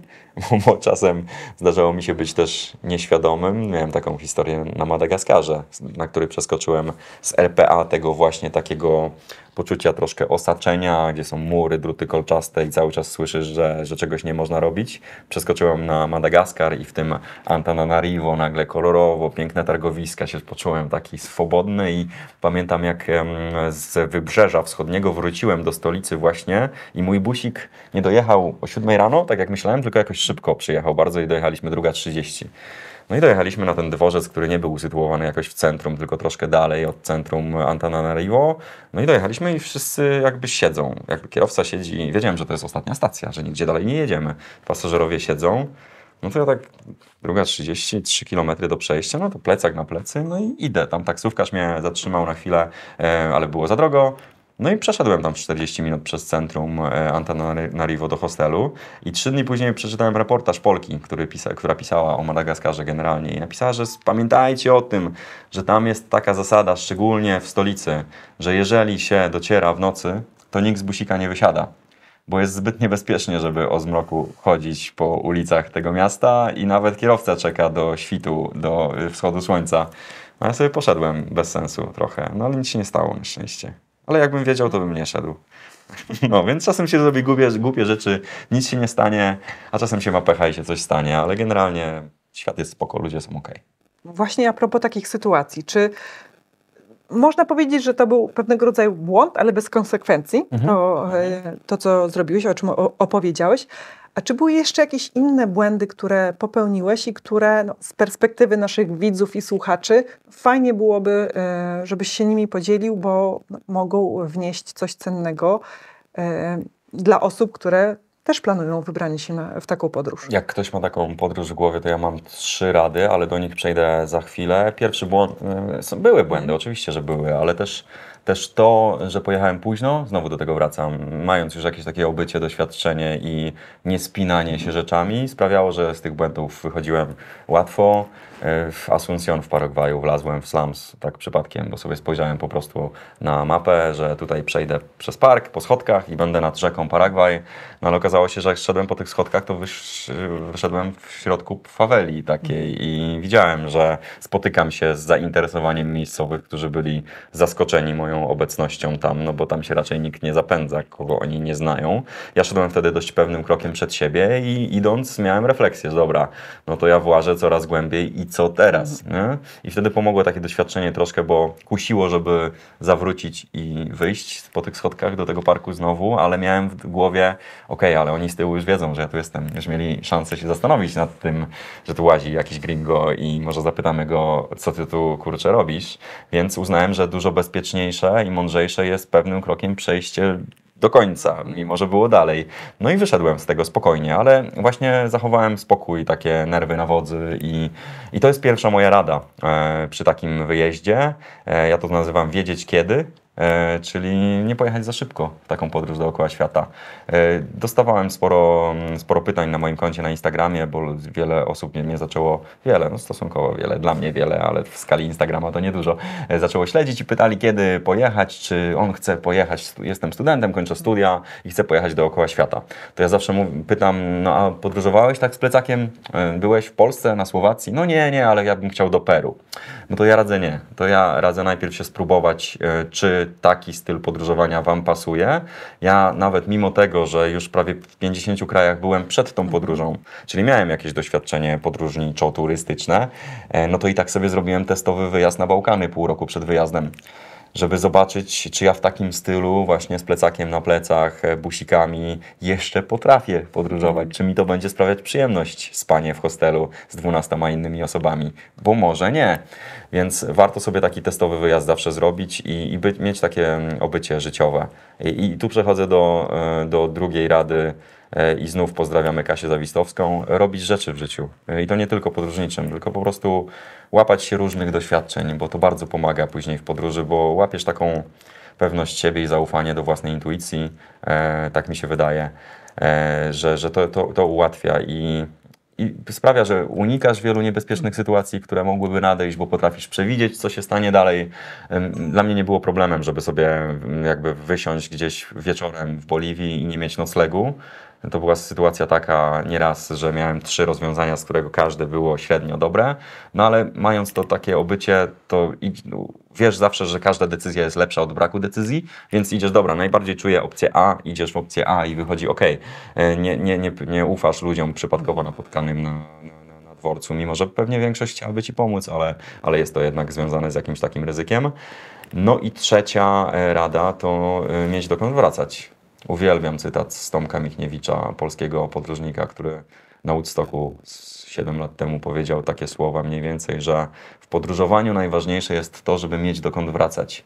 bo czasem zdarzało mi się być też nieświadomym. Miałem taką historię na Madagaskarze, na który przeskoczyłem z LPA tego właśnie takiego poczucia troszkę osaczenia, gdzie są mury, druty kolczaste i cały czas słyszysz, że, że czegoś nie można robić. Przeskoczyłem na Madagaskar i w tym Antananarivo nagle kolorowo, piękne targowiska, się poczułem taki swobodny i pamiętam jak z wybrzeża wschodniego wróciłem do stolicy właśnie i mój busik nie dojechał o 7 rano, tak jak myślałem, tylko jakoś szybko przyjechał bardzo i dojechaliśmy druga 30. No i dojechaliśmy na ten dworzec, który nie był usytuowany jakoś w centrum, tylko troszkę dalej od centrum Antananarivo. No i dojechaliśmy i wszyscy jakby siedzą. Jak kierowca siedzi, wiedziałem, że to jest ostatnia stacja, że nigdzie dalej nie jedziemy. Pasażerowie siedzą. No to ja tak druga 30, 3 km do przejścia, no to plecak na plecy, no i idę. Tam taksówkarz mnie zatrzymał na chwilę, e, ale było za drogo. No i przeszedłem tam 40 minut przez centrum e, Antananarivo do hostelu i trzy dni później przeczytałem reportaż Polki, który pisa, która pisała o Madagaskarze generalnie i napisała, że pamiętajcie o tym, że tam jest taka zasada, szczególnie w stolicy, że jeżeli się dociera w nocy, to nikt z busika nie wysiada bo jest zbyt niebezpiecznie, żeby o zmroku chodzić po ulicach tego miasta i nawet kierowca czeka do świtu, do y, wschodu słońca. No ja sobie poszedłem bez sensu trochę, no ale nic się nie stało na szczęście ale jakbym wiedział, to bym nie szedł. No, więc czasem się zrobi głupie, głupie rzeczy, nic się nie stanie, a czasem się ma pecha i się coś stanie, ale generalnie świat jest spoko, ludzie są ok. No właśnie a propos takich sytuacji, czy można powiedzieć, że to był pewnego rodzaju błąd, ale bez konsekwencji, mhm. to, e, to, co zrobiłeś, o czym opowiedziałeś, a czy były jeszcze jakieś inne błędy, które popełniłeś i które no, z perspektywy naszych widzów i słuchaczy fajnie byłoby, e, żebyś się nimi podzielił, bo no, mogą wnieść coś cennego e, dla osób, które też planują wybranie się na, w taką podróż. Jak ktoś ma taką podróż w głowie, to ja mam trzy rady, ale do nich przejdę za chwilę. Pierwszy błąd, e, były błędy, mhm. oczywiście, że były, ale też, też to, że pojechałem późno, znowu do tego wracam, mając już jakieś takie obycie, doświadczenie i niespinanie się rzeczami, sprawiało, że z tych błędów wychodziłem łatwo. E, w Asuncion w Paragwaju wlazłem w slums tak przypadkiem, bo sobie spojrzałem po prostu na mapę, że tutaj przejdę przez park po schodkach i będę nad rzeką Paragwaj. No ale okazało się, że jak szedłem po tych schodkach, to wyszedłem w środku faweli takiej i widziałem, że spotykam się z zainteresowaniem miejscowych, którzy byli zaskoczeni moją obecnością tam, no bo tam się raczej nikt nie zapędza, kogo oni nie znają. Ja szedłem wtedy dość pewnym krokiem przed siebie i idąc miałem refleksję, że dobra, no to ja włażę coraz głębiej i co teraz. Nie? I wtedy pomogło takie doświadczenie troszkę, bo kusiło, żeby zawrócić i wyjść po tych schodkach do tego parku znowu, ale miałem w głowie, okej, okay, ale oni z tyłu już wiedzą, że ja tu jestem. Już mieli szansę się zastanowić nad tym, że tu łazi jakiś gringo i może zapytamy go, co ty tu kurczę robisz. Więc uznałem, że dużo bezpieczniejsze i mądrzejsze jest pewnym krokiem przejście do końca, mimo mhm. że było dalej. No i wyszedłem z tego spokojnie, ale właśnie zachowałem spokój, takie nerwy na wodzy i, i to jest pierwsza moja rada e, przy takim wyjeździe. E, ja to nazywam wiedzieć kiedy, E, czyli nie pojechać za szybko w taką podróż dookoła świata. E, dostawałem sporo, mm, sporo pytań na moim koncie na Instagramie, bo wiele osób mnie, mnie zaczęło, wiele, no stosunkowo wiele, dla mnie wiele, ale w skali Instagrama to niedużo, e, zaczęło śledzić i pytali, kiedy pojechać, czy on chce pojechać, jestem studentem, kończę studia i chcę pojechać dookoła świata. To ja zawsze mu pytam, no a podróżowałeś tak z plecakiem? Byłeś w Polsce, na Słowacji? No nie, nie, ale ja bym chciał do Peru. No to ja radzę nie. To ja radzę najpierw się spróbować, czy czy taki styl podróżowania Wam pasuje. Ja nawet mimo tego, że już prawie w 50 krajach byłem przed tą mhm. podróżą, czyli miałem jakieś doświadczenie podróżniczo-turystyczne, e, no to i tak sobie zrobiłem testowy wyjazd na Bałkany pół roku przed wyjazdem żeby zobaczyć, czy ja w takim stylu, właśnie z plecakiem na plecach, e, busikami, jeszcze potrafię podróżować, czy mi to będzie sprawiać przyjemność spanie w hostelu z 12 innymi osobami, bo może nie. Więc warto sobie taki testowy wyjazd zawsze zrobić i, i być, mieć takie mm, obycie życiowe. I, I, tu przechodzę do, e, do drugiej rady E, i znów pozdrawiamy Kasię Zawistowską, robić rzeczy w życiu. E, I to nie tylko podróżniczym, tylko po prostu łapać się różnych doświadczeń, bo to bardzo pomaga później w podróży, bo łapiesz taką pewność siebie i zaufanie do własnej intuicji, e, tak mi się wydaje, że, że to, to, to ułatwia i i sprawia, że unikasz wielu niebezpiecznych sytuacji, które mogłyby nadejść, bo potrafisz przewidzieć, co się stanie dalej. Dla mnie nie było problemem, żeby sobie jakby wysiąść gdzieś wieczorem w Boliwii i nie mieć noclegu, to była sytuacja taka nieraz, że miałem trzy rozwiązania, z którego każde było średnio dobre, no ale mając to takie obycie, to no, wiesz zawsze, że każda decyzja jest lepsza od braku decyzji, więc idziesz, dobra, najbardziej czuję opcję A, idziesz w opcję A i wychodzi ok. E, nie, nie, nie, nie ufasz ludziom przypadkowo napotkanym na, na, na dworcu, mimo że pewnie większość chciałaby ci pomóc, ale, ale jest to jednak związane z jakimś takim ryzykiem. No i trzecia e, rada to e, mieć dokąd wracać Uwielbiam cytat z Tomka Michniewicza, polskiego podróżnika, który na Woodstocku 7 lat temu powiedział takie słowa mniej więcej, że w podróżowaniu najważniejsze jest to, żeby mieć dokąd wracać.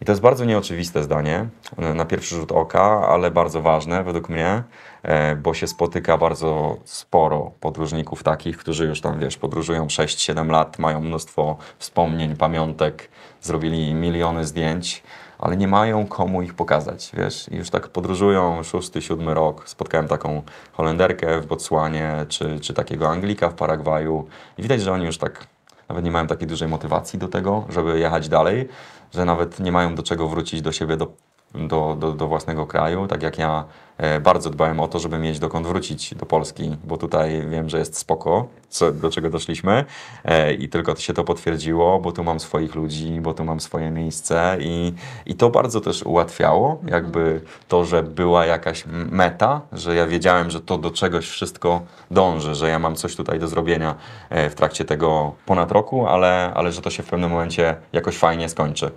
I to jest bardzo nieoczywiste zdanie, e, na pierwszy rzut oka, ale bardzo ważne według mnie, e, bo się spotyka bardzo sporo podróżników takich, którzy już tam, wiesz, podróżują 6-7 lat, mają mnóstwo wspomnień, pamiątek, zrobili miliony zdjęć, ale nie mają komu ich pokazać, wiesz, I już tak podróżują, szósty, siódmy rok, spotkałem taką Holenderkę w Botswanie, czy, czy takiego Anglika w Paragwaju i widać, że oni już tak nawet nie mają takiej dużej motywacji do tego, żeby jechać dalej, że nawet nie mają do czego wrócić do siebie, do do, do, do, własnego kraju, tak jak ja e, bardzo dbałem o to, żeby mieć dokąd wrócić do Polski, bo tutaj wiem, że jest spoko, co, do czego doszliśmy e, i tylko się to potwierdziło, bo tu mam swoich ludzi, bo tu mam swoje miejsce i, i to bardzo też ułatwiało, jakby to, że była jakaś meta, że ja wiedziałem, że to do czegoś wszystko dąży, że ja mam coś tutaj do zrobienia e, w trakcie tego ponad roku, ale, ale że to się w pewnym momencie jakoś fajnie skończy.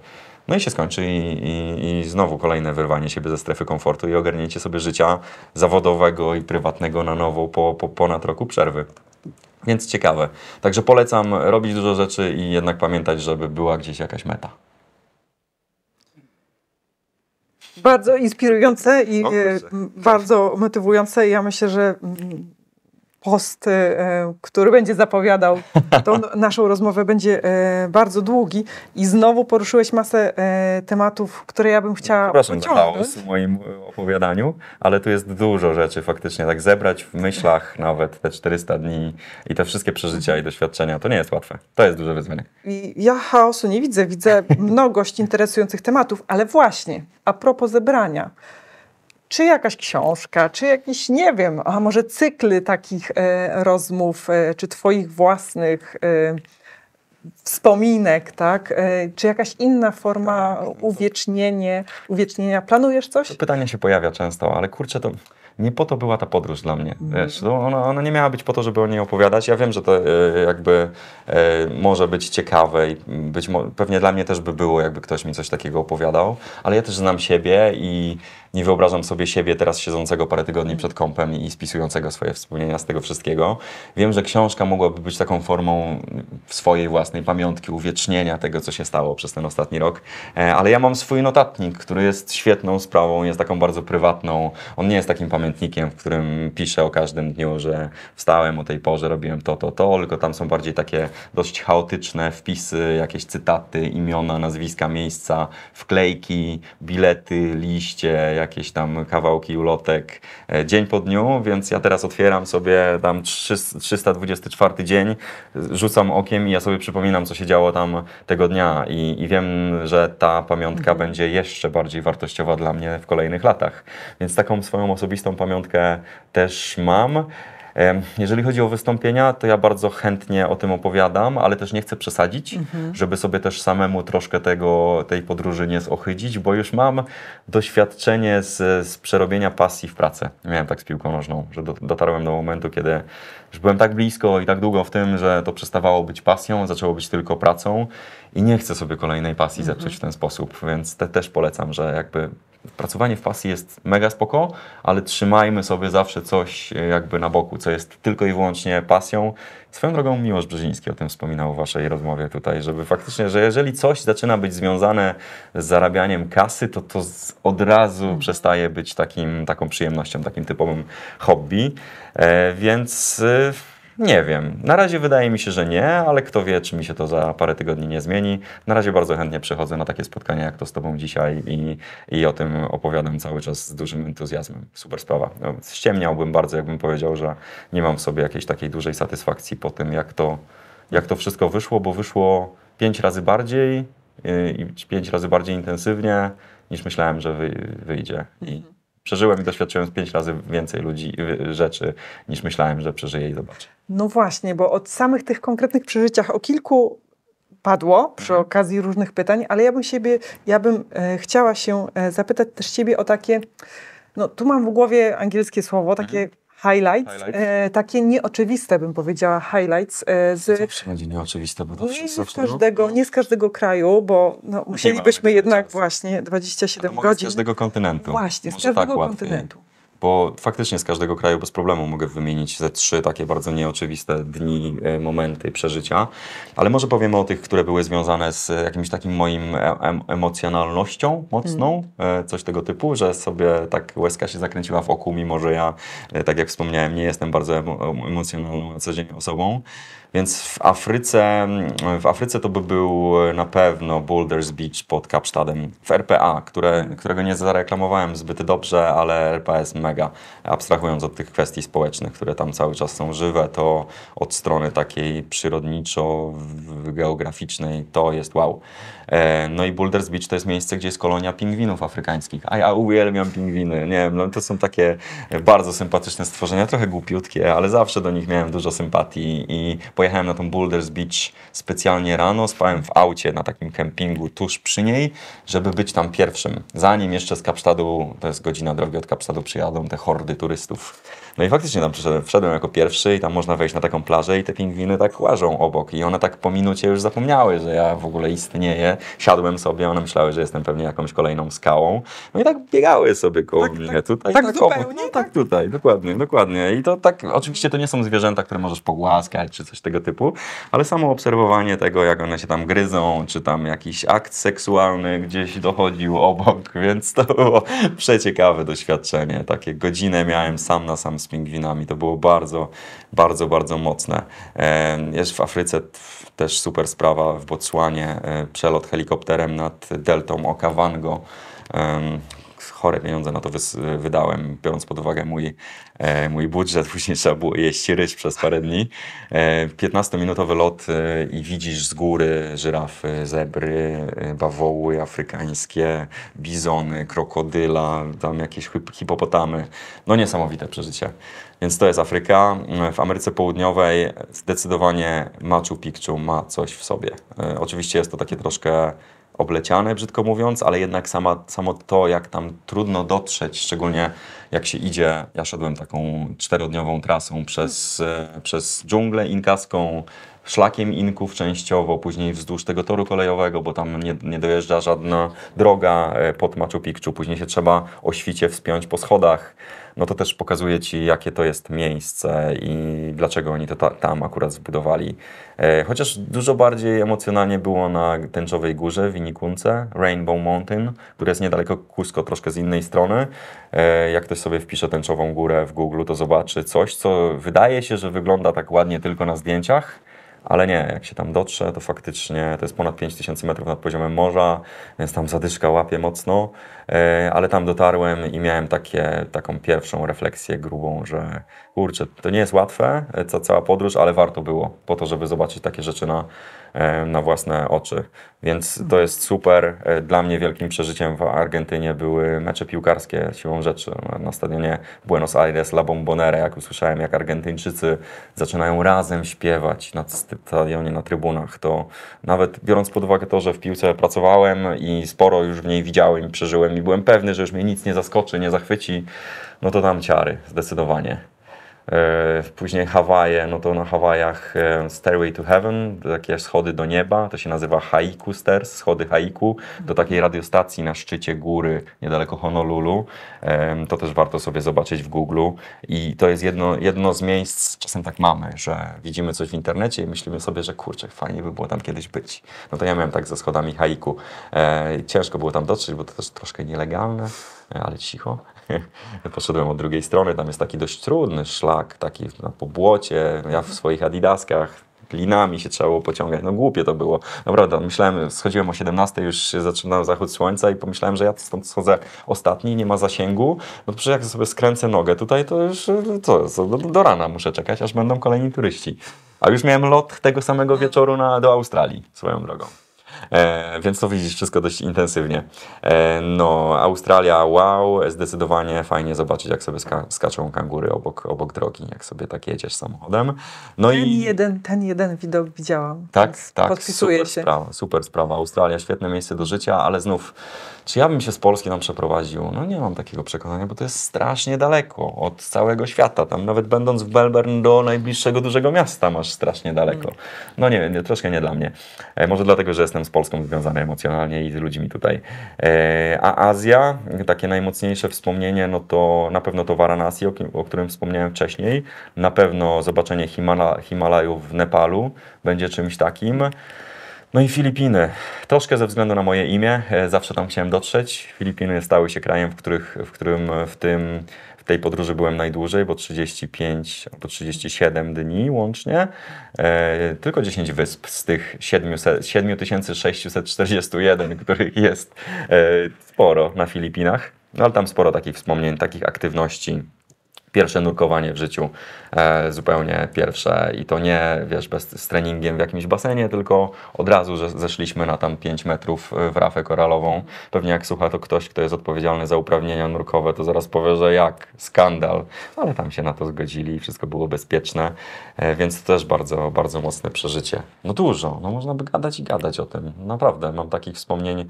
No i się skończy i, i, i znowu kolejne wyrwanie siebie ze strefy komfortu i ogarnięcie sobie życia zawodowego i prywatnego na nowo po, po ponad roku przerwy. Więc ciekawe. Także polecam robić dużo rzeczy i jednak pamiętać, żeby była gdzieś jakaś meta. Bardzo inspirujące i no, bardzo motywujące. Ja myślę, że mm, post, e, który będzie zapowiadał tą naszą rozmowę, będzie e, bardzo długi i znowu poruszyłeś masę e, tematów, które ja bym chciała Przepraszam za chaos w moim opowiadaniu, ale tu jest dużo rzeczy faktycznie, tak zebrać w myślach nawet te 400 dni i te wszystkie przeżycia i doświadczenia, to nie jest łatwe. To jest duże wyzwanie. Ja chaosu nie widzę, widzę mnogość interesujących tematów, ale właśnie, a propos zebrania, czy jakaś książka, czy jakiś, nie wiem, a może cykly takich e, rozmów, e, czy Twoich własnych e, wspominek, tak? E, czy jakaś inna forma tak, tak. uwiecznienie, uwiecznienia? Planujesz coś? To pytanie się pojawia często, ale kurczę, to nie po to była ta podróż dla mnie. Mhm. Wiesz, no, ona, ona, nie miała być po to, żeby o niej opowiadać. Ja wiem, że to e, jakby e, może być ciekawe i być pewnie dla mnie też by było, jakby ktoś mi coś takiego opowiadał, ale ja też znam siebie i nie wyobrażam sobie siebie teraz siedzącego parę tygodni przed kąpem i spisującego swoje wspomnienia z tego wszystkiego. Wiem, że książka mogłaby być taką formą swojej własnej pamiątki, uwiecznienia tego, co się stało przez ten ostatni rok, e, ale ja mam swój notatnik, który jest świetną sprawą, jest taką bardzo prywatną. On nie jest takim pamiątkiem pamiętnikiem, w którym piszę o każdym dniu, że wstałem o tej porze, robiłem to, to, to, tylko tam są bardziej takie dość chaotyczne wpisy, jakieś cytaty, imiona, nazwiska, miejsca, wklejki, bilety, liście, jakieś tam kawałki ulotek, e, dzień po dniu, więc ja teraz otwieram sobie tam 324 dzień, rzucam okiem i ja sobie przypominam, co się działo tam tego dnia i, i wiem, że ta pamiątka mhm. będzie jeszcze bardziej wartościowa dla mnie w kolejnych latach. Więc taką swoją osobistą pamiątkę też mam. Jeżeli chodzi o wystąpienia, to ja bardzo chętnie o tym opowiadam, ale też nie chcę przesadzić, mhm. żeby sobie też samemu troszkę tego, tej podróży nie zohydzić, bo już mam doświadczenie z, z przerobienia pasji w pracę. Miałem tak z piłką nożną, że do, dotarłem do momentu, kiedy już byłem tak blisko i tak długo w tym, że to przestawało być pasją, zaczęło być tylko pracą i nie chcę sobie kolejnej pasji mhm. zepsuć w ten sposób, więc te też polecam, że jakby pracowanie w pasji jest mega spoko, ale trzymajmy sobie zawsze coś e, jakby na boku, co jest tylko i wyłącznie pasją. Swoją drogą Miłosz Brzeziński o tym wspominał w waszej rozmowie tutaj, żeby faktycznie, że jeżeli coś zaczyna być związane z zarabianiem kasy, to to od razu mhm. przestaje być takim, taką przyjemnością, takim typowym hobby. E, więc... E, nie wiem. Na razie wydaje mi się, że nie, ale kto wie, czy mi się to za parę tygodni nie zmieni. Na razie bardzo chętnie przychodzę na takie spotkania jak to z Tobą dzisiaj i, i o tym opowiadam cały czas z dużym entuzjazmem. Super sprawa. No, ściemniałbym bardzo, jakbym powiedział, że nie mam w sobie jakiejś takiej dużej satysfakcji po tym, jak to, jak to wszystko wyszło, bo wyszło pięć razy bardziej y, i pięć razy bardziej intensywnie niż myślałem, że wyjdzie. I mhm przeżyłem i doświadczyłem pięć razy więcej ludzi, y, rzeczy, niż myślałem, że przeżyję i zobaczę. No właśnie, bo od samych tych konkretnych przeżyciach o kilku padło przy mhm. okazji różnych pytań, ale ja bym siebie, ja bym e, chciała się e, zapytać też ciebie o takie, no tu mam w głowie angielskie słowo, takie mhm highlights, highlights. E, takie nieoczywiste bym powiedziała highlights. E, z, Zawsze będzie nieoczywiste, bo to nie wszystko z każdego, Nie z każdego kraju, bo no, musielibyśmy jednak właśnie 27 godzin. z każdego kontynentu. Właśnie, Może z tak każdego tak kontynentu bo faktycznie z każdego kraju bez problemu mogę wymienić ze trzy takie bardzo nieoczywiste dni, e, momenty, przeżycia, ale może powiemy o tych, które były związane z jakimś takim moim e, em emocjonalnością mocną, mm. e, coś tego typu, że sobie tak łezka się zakręciła w oku, mimo że ja, tak jak wspomniałem, nie jestem bardzo em emocjonalną, dzień osobą. Więc w Afryce, w Afryce to by był e, na pewno Boulders Beach pod Kapsztadem w RPA, które, którego nie zareklamowałem zbyt dobrze, ale RPA jest mega. Abstrahując od tych kwestii społecznych, które tam cały czas są żywe, to od strony takiej przyrodniczo-geograficznej to jest wow. E, no i Boulders Beach to jest miejsce, gdzie jest kolonia pingwinów afrykańskich. A ja uwielbiam pingwiny, nie wiem, no to są takie bardzo sympatyczne stworzenia, trochę głupiutkie, ale zawsze do nich miałem dużo sympatii i pojechałem na tą Boulders Beach specjalnie rano, spałem w aucie na takim kempingu tuż przy niej, żeby być tam pierwszym. Zanim jeszcze z Kapsztadu, to jest godzina drogi od Kapsztadu, przyjadą te hordy turystów. No i faktycznie tam wszedłem jako pierwszy i tam można wejść na taką plażę i te pingwiny tak łażą obok i one tak po minucie już zapomniały, że ja w ogóle istnieję. Siadłem sobie, one myślały, że jestem pewnie jakąś kolejną skałą. No i tak biegały sobie koło tak, mnie. Tak, tutaj, tak, tak, zupełnie, no tak, tak tutaj, dokładnie, dokładnie. I to tak, oczywiście to nie są zwierzęta, które możesz pogłaskać czy coś tego typu, ale samo obserwowanie tego, jak one się tam gryzą, czy tam jakiś akt seksualny gdzieś dochodził obok, więc to było przeciekawe doświadczenie. Takie godzinę miałem sam na sam z pingwinami. To było bardzo, bardzo, bardzo mocne. E, jest w Afryce też super sprawa w Botswanie, e, przelot helikopterem nad deltą Okavango e, chore pieniądze na to wydałem, biorąc pod uwagę mój, e, mój budżet. Później trzeba było jeść ryż przez parę dni. 15-minutowy e, lot e, i widzisz z góry żyrafy, zebry, bawoły afrykańskie, bizony, krokodyla, tam jakieś hipopotamy. No niesamowite przeżycie. Więc to jest Afryka. W Ameryce Południowej zdecydowanie Machu Picchu ma coś w sobie. Oczywiście jest to takie troszkę obleciane, brzydko mówiąc, ale jednak sama, samo to, jak tam trudno dotrzeć, szczególnie jak się idzie, ja szedłem taką czterodniową trasą przez, e, przez dżunglę inkaską, szlakiem Inków częściowo, później wzdłuż tego toru kolejowego, bo tam nie, nie dojeżdża żadna droga e, pod Machu Picchu, później się trzeba o świcie wspiąć po schodach, no to też pokazuje Ci, jakie to jest miejsce i dlaczego oni to ta, tam akurat zbudowali. E, chociaż dużo bardziej emocjonalnie było na Tęczowej Górze w Inikunce, Rainbow Mountain, które jest niedaleko Kusko, troszkę z innej strony. E, jak ktoś sobie wpisze Tęczową Górę w Google, to zobaczy coś, co wydaje się, że wygląda tak ładnie tylko na zdjęciach, ale nie, jak się tam dotrze, to faktycznie to jest ponad 5000 metrów nad poziomem morza, więc tam zadyszka łapie mocno, e, ale tam dotarłem i miałem takie, taką pierwszą refleksję grubą, że kurczę, to nie jest łatwe, e, ca cała podróż, ale warto było po to, żeby zobaczyć takie rzeczy na, E, na własne oczy. Więc to jest mhm. super. E, dla mnie wielkim przeżyciem w Argentynie były mecze piłkarskie siłą rzeczy. Na stadionie Buenos Aires La Bombonera, jak usłyszałem, jak Argentyńczycy zaczynają razem śpiewać na stadionie, na trybunach, to nawet biorąc pod uwagę to, że w piłce pracowałem i sporo już w niej widziałem i przeżyłem i byłem pewny, że już mnie nic nie zaskoczy, nie zachwyci, no to tam ciary, zdecydowanie. E, później Hawaje, no to na Hawajach e, Stairway to Heaven, takie schody do nieba, to się nazywa Haiku Stairs, schody Haiku, do takiej radiostacji na szczycie góry niedaleko Honolulu. E, to też warto sobie zobaczyć w Google i to jest jedno, jedno z miejsc, czasem tak mamy, że widzimy coś w internecie i myślimy sobie, że kurczę, fajnie by było tam kiedyś być. No to ja miałem tak ze schodami Haiku. Ciężko było tam dotrzeć, bo to też troszkę nielegalne, ale cicho. Poszedłem od drugiej strony, tam jest taki dość trudny szlak, taki na błocie. ja w swoich adidaskach, linami się trzeba było pociągać. No głupie to było. Naprawdę, myślałem, schodziłem o 17, już się zaczynał zachód słońca i pomyślałem, że ja stąd schodzę ostatni, nie ma zasięgu. No przecież jak sobie skręcę nogę tutaj, to już co, do, do rana muszę czekać, aż będą kolejni turyści. A już miałem lot tego samego wieczoru na, do Australii, swoją drogą. E, więc to widzisz wszystko dość intensywnie. E, no, Australia, wow, zdecydowanie fajnie zobaczyć, jak sobie ska skaczą kangury obok, obok drogi, jak sobie tak jedziesz samochodem. No ten, i... jeden, ten jeden widok widziałam. Tak, tak. super się. Sprawa, super sprawa. Australia, świetne miejsce do życia, ale znów czy ja bym się z Polski tam przeprowadził? No nie mam takiego przekonania, bo to jest strasznie daleko od całego świata. Tam nawet będąc w Melbourne do najbliższego dużego miasta masz strasznie daleko. Mm. No nie wiem, nie, troszkę nie dla mnie. E, może dlatego, że jestem z Polską związany emocjonalnie i z ludźmi tutaj. E, a Azja, takie najmocniejsze wspomnienie, no to na pewno to Varanasi, o, o którym wspomniałem wcześniej. Na pewno zobaczenie Himala, Himalajów w Nepalu będzie czymś takim. No i Filipiny. Troszkę ze względu na moje imię, e, zawsze tam chciałem dotrzeć. Filipiny stały się krajem, w, których, w którym e, w, tym, w tej podróży byłem najdłużej, bo 35 albo 37 dni łącznie. E, tylko 10 wysp z tych 7641, których jest e, sporo na Filipinach. No ale tam sporo takich wspomnień, takich aktywności pierwsze nurkowanie w życiu, e, zupełnie pierwsze i to nie, wiesz, bez, z treningiem w jakimś basenie, tylko od razu, że zeszliśmy na tam 5 metrów e, w rafę koralową. Pewnie jak słucha to ktoś, kto jest odpowiedzialny za uprawnienia nurkowe, to zaraz powie, że jak, skandal, no, ale tam się na to zgodzili i wszystko było bezpieczne, e, więc to też bardzo, bardzo mocne przeżycie. No dużo, no można by gadać i gadać o tym, naprawdę, mam takich wspomnień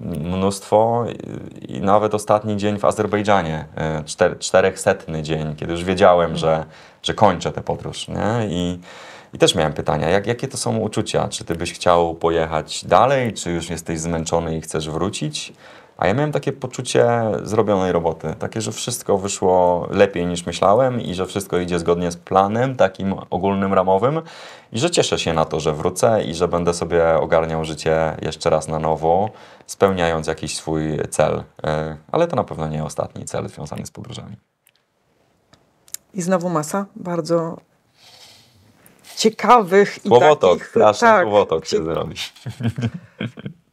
mnóstwo i nawet ostatni dzień w Azerbejdżanie, e, czter, czterechsetny dzień, kiedy już wiedziałem, że, że kończę tę podróż. Nie? I, I też miałem pytania, jak, jakie to są uczucia? Czy ty byś chciał pojechać dalej, czy już jesteś zmęczony i chcesz wrócić? A ja miałem takie poczucie zrobionej roboty, takie, że wszystko wyszło lepiej niż myślałem i że wszystko idzie zgodnie z planem takim ogólnym, ramowym i że cieszę się na to, że wrócę i że będę sobie ogarniał życie jeszcze raz na nowo, spełniając jakiś swój cel. E, ale to na pewno nie ostatni cel związany z podróżami. I znowu masa, bardzo ciekawych słowotok, i takich... Słowotok, tak, słowotok się zrobi.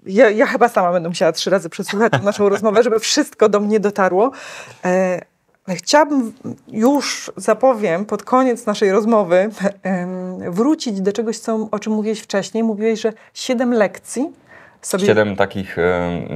ja, ja, chyba sama będę musiała trzy razy przesłuchać naszą rozmowę, żeby wszystko do mnie dotarło. E, e, chciałabym już zapowiem pod koniec naszej rozmowy e, wrócić do czegoś, co, o czym mówiłeś wcześniej. Mówiłeś, że siedem lekcji. Sobie... Siedem takich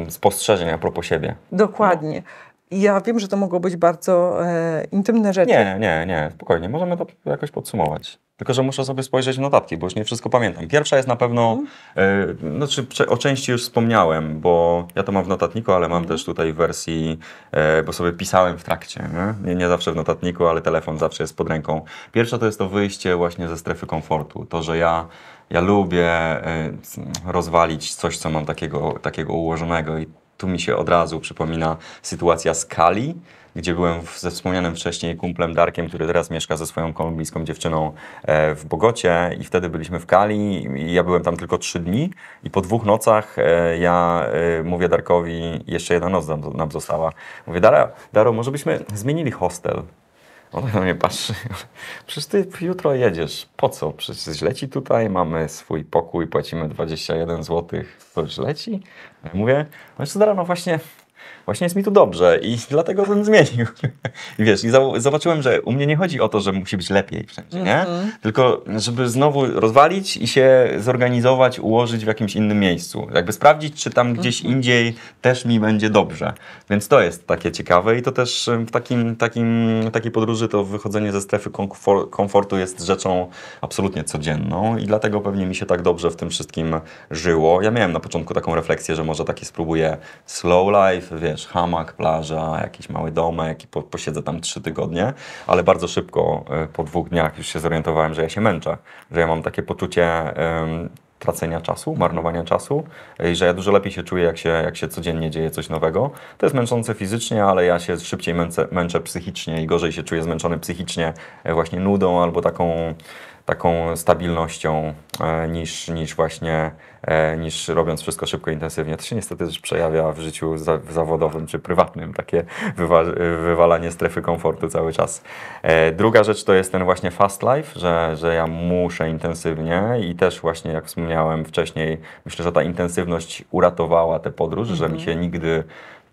spostrzeżeń a propos siebie. Dokładnie. Ja wiem, że to mogą być bardzo e, intymne rzeczy. Nie, nie, nie, spokojnie, możemy to jakoś podsumować. Tylko, że muszę sobie spojrzeć w notatki, bo już nie wszystko pamiętam. Pierwsza jest na pewno, mm. y, znaczy o części już wspomniałem, bo ja to mam w notatniku, ale mam mm. też tutaj w wersji, e, bo sobie pisałem w trakcie. Nie? nie? Nie, zawsze w notatniku, ale telefon zawsze jest pod ręką. Pierwsza to jest to wyjście właśnie ze strefy komfortu. To, że ja, ja lubię e, rozwalić coś, co mam takiego, takiego ułożonego i tu mi się od razu przypomina sytuacja z Kali, gdzie byłem ze wspomnianym wcześniej kumplem Darkiem, który teraz mieszka ze swoją kolumbijską dziewczyną e, w Bogocie i wtedy byliśmy w Kali i ja byłem tam tylko trzy dni i po dwóch nocach e, ja e, mówię Darkowi, jeszcze jedna noc nam została, mówię Daro, może byśmy zmienili hostel, ona na mnie patrzy. Przecież ty jutro jedziesz. Po co? Przecież leci tutaj, mamy swój pokój, płacimy 21 zł. To już leci? mówię, no jeszcze no właśnie Właśnie jest mi tu dobrze i dlatego bym zmienił. I wiesz, i zobaczyłem, że u mnie nie chodzi o to, że musi być lepiej wszędzie, nie? Mm -hmm. Tylko żeby znowu rozwalić i się zorganizować, ułożyć w jakimś innym miejscu. Jakby sprawdzić, czy tam gdzieś mm -hmm. indziej też mi będzie dobrze. Więc to jest takie ciekawe i to też w takim, takim, takiej podróży to wychodzenie ze strefy komfor komfortu jest rzeczą absolutnie codzienną i dlatego pewnie mi się tak dobrze w tym wszystkim żyło. Ja miałem na początku taką refleksję, że może takie spróbuję slow life, wiesz, hamak, plaża, jakiś mały domek i po, posiedzę tam trzy tygodnie, ale bardzo szybko, y, po dwóch dniach już się zorientowałem, że ja się męczę, że ja mam takie poczucie um, tracenia czasu, marnowania czasu i y, że ja dużo lepiej się czuję, jak się, jak się codziennie dzieje coś nowego. To jest męczące fizycznie, ale ja się szybciej męcę, męczę psychicznie i gorzej się czuję zmęczony psychicznie y, właśnie nudą albo taką, taką stabilnością niż, niż właśnie E, niż robiąc wszystko szybko, intensywnie. To się niestety też przejawia w życiu zawodowym czy prywatnym, takie wywa wywalanie strefy komfortu cały czas. E, druga rzecz to jest ten właśnie fast life, że, że ja muszę intensywnie i też właśnie jak wspomniałem wcześniej, myślę, że ta intensywność uratowała tę podróż, że mi mhm. się nigdy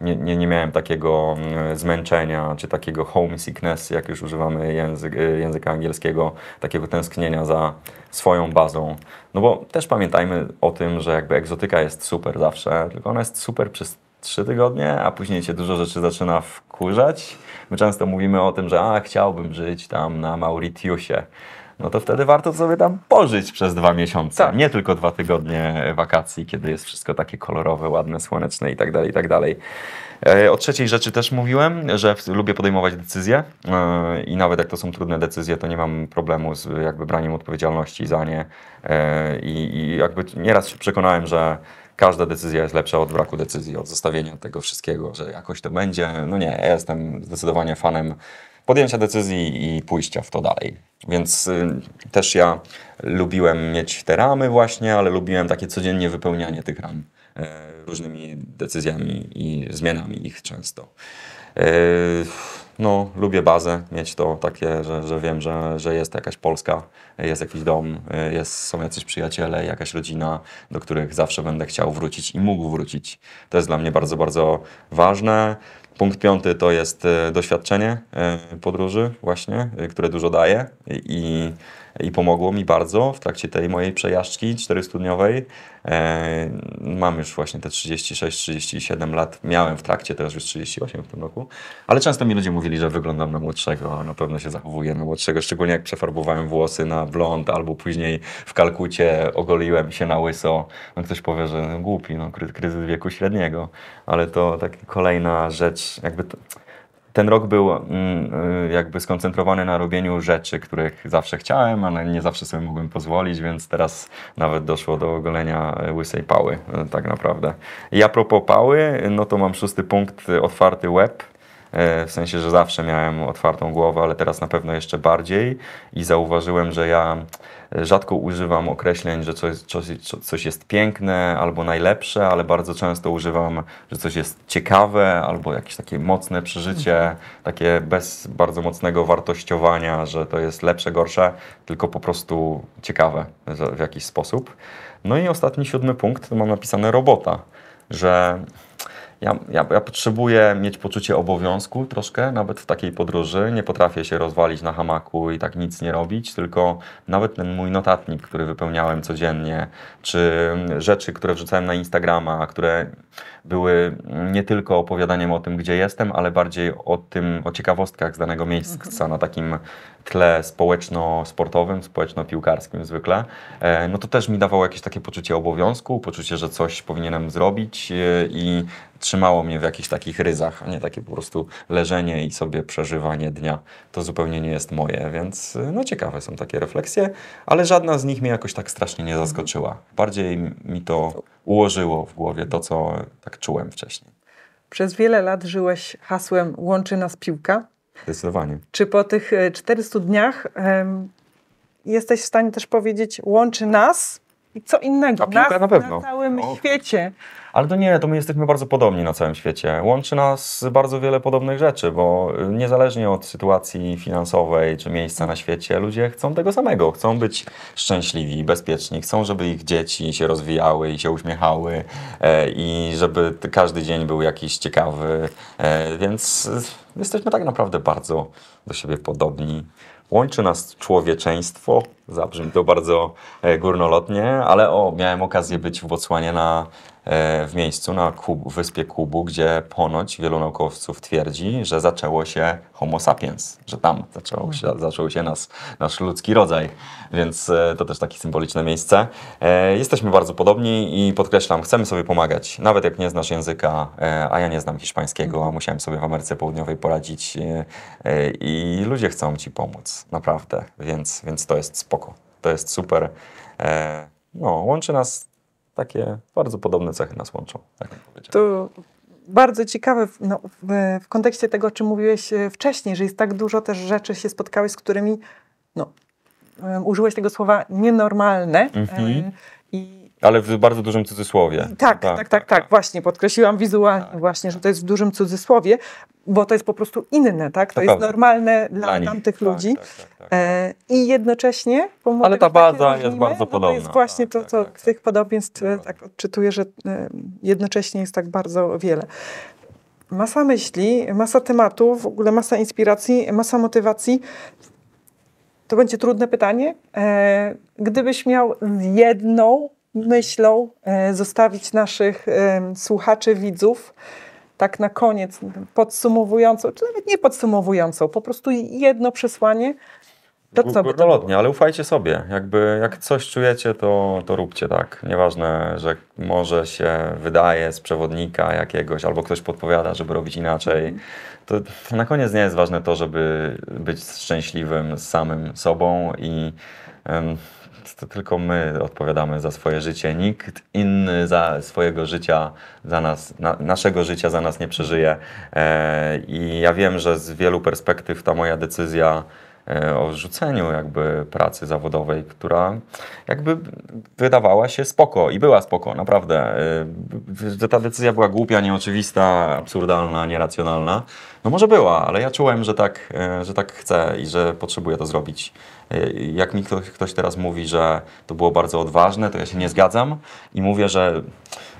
nie, nie, nie miałem takiego mm, zmęczenia czy takiego homesickness, jak już używamy język, y, języka angielskiego, takiego tęsknienia za swoją bazą. No bo też pamiętajmy o tym, że jakby egzotyka jest super zawsze, tylko ona jest super przez trzy tygodnie, a później się dużo rzeczy zaczyna wkurzać. My często mówimy o tym, że a, chciałbym żyć tam na Mauritiusie no to wtedy warto sobie tam pożyć przez dwa miesiące, tak. nie tylko dwa tygodnie wakacji, kiedy jest wszystko takie kolorowe, ładne, słoneczne i tak dalej, i tak dalej. E, o trzeciej rzeczy też mówiłem, że lubię podejmować decyzje e, i nawet jak to są trudne decyzje, to nie mam problemu z jakby braniem odpowiedzialności za nie e, i, jakby nieraz się przekonałem, że każda decyzja jest lepsza od braku decyzji, od zostawienia tego wszystkiego, że jakoś to będzie. No nie, ja jestem zdecydowanie fanem podjęcia decyzji i pójścia w to dalej. Więc y, też ja lubiłem mieć te ramy właśnie, ale lubiłem takie codziennie wypełnianie tych ram y, różnymi decyzjami i zmianami ich często. Y, no, lubię bazę, mieć to takie, że, że wiem, że, że jest jakaś Polska, jest jakiś dom, y, jest, są jacyś przyjaciele, jakaś rodzina, do których zawsze będę chciał wrócić i mógł wrócić. To jest dla mnie bardzo, bardzo ważne. Punkt piąty to jest e, doświadczenie e, podróży właśnie, e, które dużo daje i i pomogło mi bardzo w trakcie tej mojej przejażdżki czterystudniowej. E, mam już właśnie te 36-37 lat, miałem w trakcie, teraz już 38 w tym roku, ale często mi ludzie mówili, że wyglądam na młodszego, no, na pewno się zachowuję na młodszego, szczególnie jak przefarbowałem włosy na blond albo później w Kalkucie ogoliłem się na łyso. No ktoś powie, że głupi, no, kryzys wieku średniego, ale to taka kolejna rzecz, jakby... To, ten rok był mm, y, jakby skoncentrowany na robieniu rzeczy, których zawsze chciałem, ale nie zawsze sobie mogłem pozwolić, więc teraz nawet doszło do ogolenia y, łysej pały, y, tak naprawdę. I a propos pały, no to mam szósty punkt, otwarty web. W sensie, że zawsze miałem otwartą głowę, ale teraz na pewno jeszcze bardziej i zauważyłem, że ja rzadko używam określeń, że coś, coś, coś jest piękne albo najlepsze, ale bardzo często używam, że coś jest ciekawe albo jakieś takie mocne przeżycie, takie bez bardzo mocnego wartościowania, że to jest lepsze, gorsze, tylko po prostu ciekawe w jakiś sposób. No i ostatni, siódmy punkt, to mam napisane robota, że ja, ja, ja, potrzebuję mieć poczucie obowiązku troszkę, nawet w takiej podróży. Nie potrafię się rozwalić na hamaku i tak nic nie robić, tylko nawet ten mój notatnik, który wypełniałem codziennie, czy rzeczy, które wrzucałem na Instagrama, które były nie tylko opowiadaniem o tym, gdzie jestem, ale bardziej o tym, o ciekawostkach z danego miejsca na takim tle społeczno-sportowym, społeczno-piłkarskim zwykle, e, no to też mi dawało jakieś takie poczucie obowiązku, poczucie, że coś powinienem zrobić e, i trzymało mnie w jakichś takich ryzach, a nie takie po prostu leżenie i sobie przeżywanie dnia. To zupełnie nie jest moje, więc e, no ciekawe są takie refleksje, ale żadna z nich mnie jakoś tak strasznie nie zaskoczyła. Bardziej mi to ułożyło w głowie to, co tak czułem wcześniej. Przez wiele lat żyłeś hasłem łączy nas piłka. Zdecydowanie. Czy po tych 400 e, dniach um, jesteś w stanie też powiedzieć, łączy nas i co innego? A piłka nas na pewno. Na całym o. świecie. Ale to nie, to my jesteśmy bardzo podobni na całym świecie. Łączy nas bardzo wiele podobnych rzeczy, bo y, niezależnie od sytuacji finansowej czy miejsca na świecie, ludzie chcą tego samego. Chcą być szczęśliwi, bezpieczni, chcą, żeby ich dzieci się rozwijały i się uśmiechały e, i żeby każdy dzień był jakiś ciekawy. E, więc y, jesteśmy tak naprawdę bardzo do siebie podobni. Łączy nas człowieczeństwo, zabrzmi to bardzo e, górnolotnie, ale o, miałem okazję być w Botswanie na E, w miejscu na Kub, wyspie Kubu, gdzie ponoć wielu naukowców twierdzi, że zaczęło się Homo sapiens, że tam zaczęło się, mhm. zaczął się nas, nasz ludzki rodzaj, więc e, to też takie symboliczne miejsce. E, jesteśmy bardzo podobni i podkreślam, chcemy sobie pomagać, nawet jak nie znasz języka, a ja nie znam hiszpańskiego, a mhm. musiałem sobie w Ameryce Południowej poradzić i ludzie chcą ci pomóc, naprawdę, więc, więc to jest spoko, to jest super. No, łączy nas takie bardzo podobne cechy nas łączą. Tak to bardzo ciekawe w, no, w, w kontekście tego, o czym mówiłeś e, wcześniej, że jest tak dużo też rzeczy się spotkałeś, z którymi no, użyłeś tego słowa nienormalne. Mhm. i ale w bardzo dużym cudzysłowie. Tak, tak, tak, tak, tak. właśnie podkreśliłam wizualnie tak. właśnie, że to jest w dużym cudzysłowie, bo to jest po prostu inne, tak? To, to jest normalne dla, dla tamtych tak, ludzi. Tak, I jednocześnie... Ale ta baza jest bardzo podobna. No to jest właśnie to, co tych podobieństw tak odczytuję, że jednocześnie jest tak bardzo wiele. Masa myśli, masa tematów, w ogóle masa inspiracji, masa motywacji. To będzie trudne pytanie. gdybyś miał jedną myślą e, zostawić naszych e, słuchaczy, widzów, tak na koniec podsumowującą, czy nawet nie podsumowującą, po prostu jedno przesłanie, to co by to było? ale ufajcie sobie. Jakby jak coś czujecie, to, to róbcie tak. Nieważne, że może się wydaje z przewodnika jakiegoś, albo ktoś podpowiada, żeby robić inaczej. To na koniec nie jest ważne to, żeby być szczęśliwym z samym sobą i um, to tylko my odpowiadamy za swoje życie. Nikt inny za swojego życia, za nas, na, naszego życia za nas nie przeżyje. E, I ja wiem, że z wielu perspektyw ta moja decyzja E, o rzuceniu jakby pracy zawodowej, która jakby wydawała się spoko i była spoko, naprawdę. E, ta decyzja była głupia, nieoczywista, absurdalna, nieracjonalna. No może była, ale ja czułem, że tak, e, że tak chcę i że potrzebuję to zrobić. Jak mi ktoś, ktoś teraz mówi, że to było bardzo odważne, to ja się nie zgadzam i mówię, że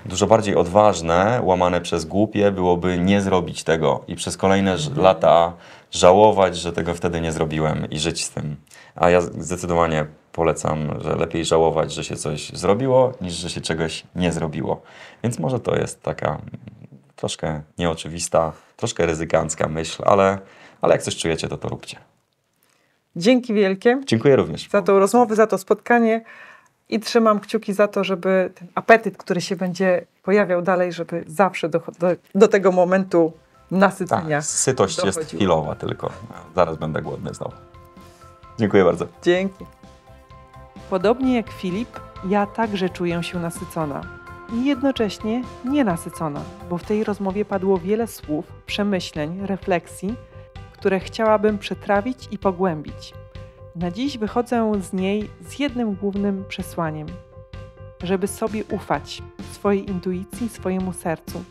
dużo bardziej odważne, łamane przez głupie, byłoby nie zrobić tego i przez kolejne lata żałować, że tego wtedy nie zrobiłem i żyć z tym. A ja zdecydowanie polecam, że lepiej żałować, że się coś zrobiło, niż że się czegoś nie zrobiło. Więc może to jest taka troszkę nieoczywista, troszkę ryzykancka myśl, ale, ale jak coś czujecie, to to róbcie. Dzięki wielkie. Dziękuję również. Za tą rozmowę, za to spotkanie i trzymam kciuki za to, żeby ten apetyt, który się będzie pojawiał dalej, żeby zawsze do, do, do tego momentu nasycenia. Tak, sytość dochodziło. jest chwilowa tylko. Zaraz będę głodny znowu. Dziękuję bardzo. Dzięki. Podobnie jak Filip, ja także czuję się nasycona. I jednocześnie nienasycona, bo w tej rozmowie padło wiele słów, przemyśleń, refleksji, które chciałabym przetrawić i pogłębić. Na dziś wychodzę z niej z jednym głównym przesłaniem: żeby sobie ufać, swojej intuicji, swojemu sercu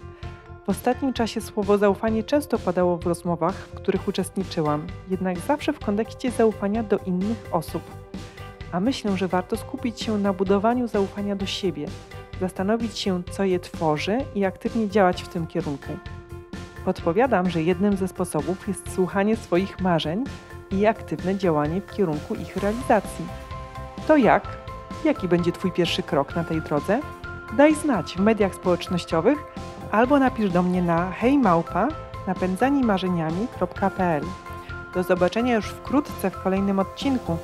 w ostatnim czasie słowo zaufanie często padało w rozmowach, w których uczestniczyłam, jednak zawsze w kontekście zaufania do innych osób. A myślę, że warto skupić się na budowaniu zaufania do siebie, zastanowić się, co je tworzy i aktywnie działać w tym kierunku. Podpowiadam, że jednym ze sposobów jest słuchanie swoich marzeń i aktywne działanie w kierunku ich realizacji. To jak? Jaki będzie Twój pierwszy krok na tej drodze? Daj znać w mediach społecznościowych albo napisz do mnie na hejmałpa Do zobaczenia już wkrótce w kolejnym odcinku.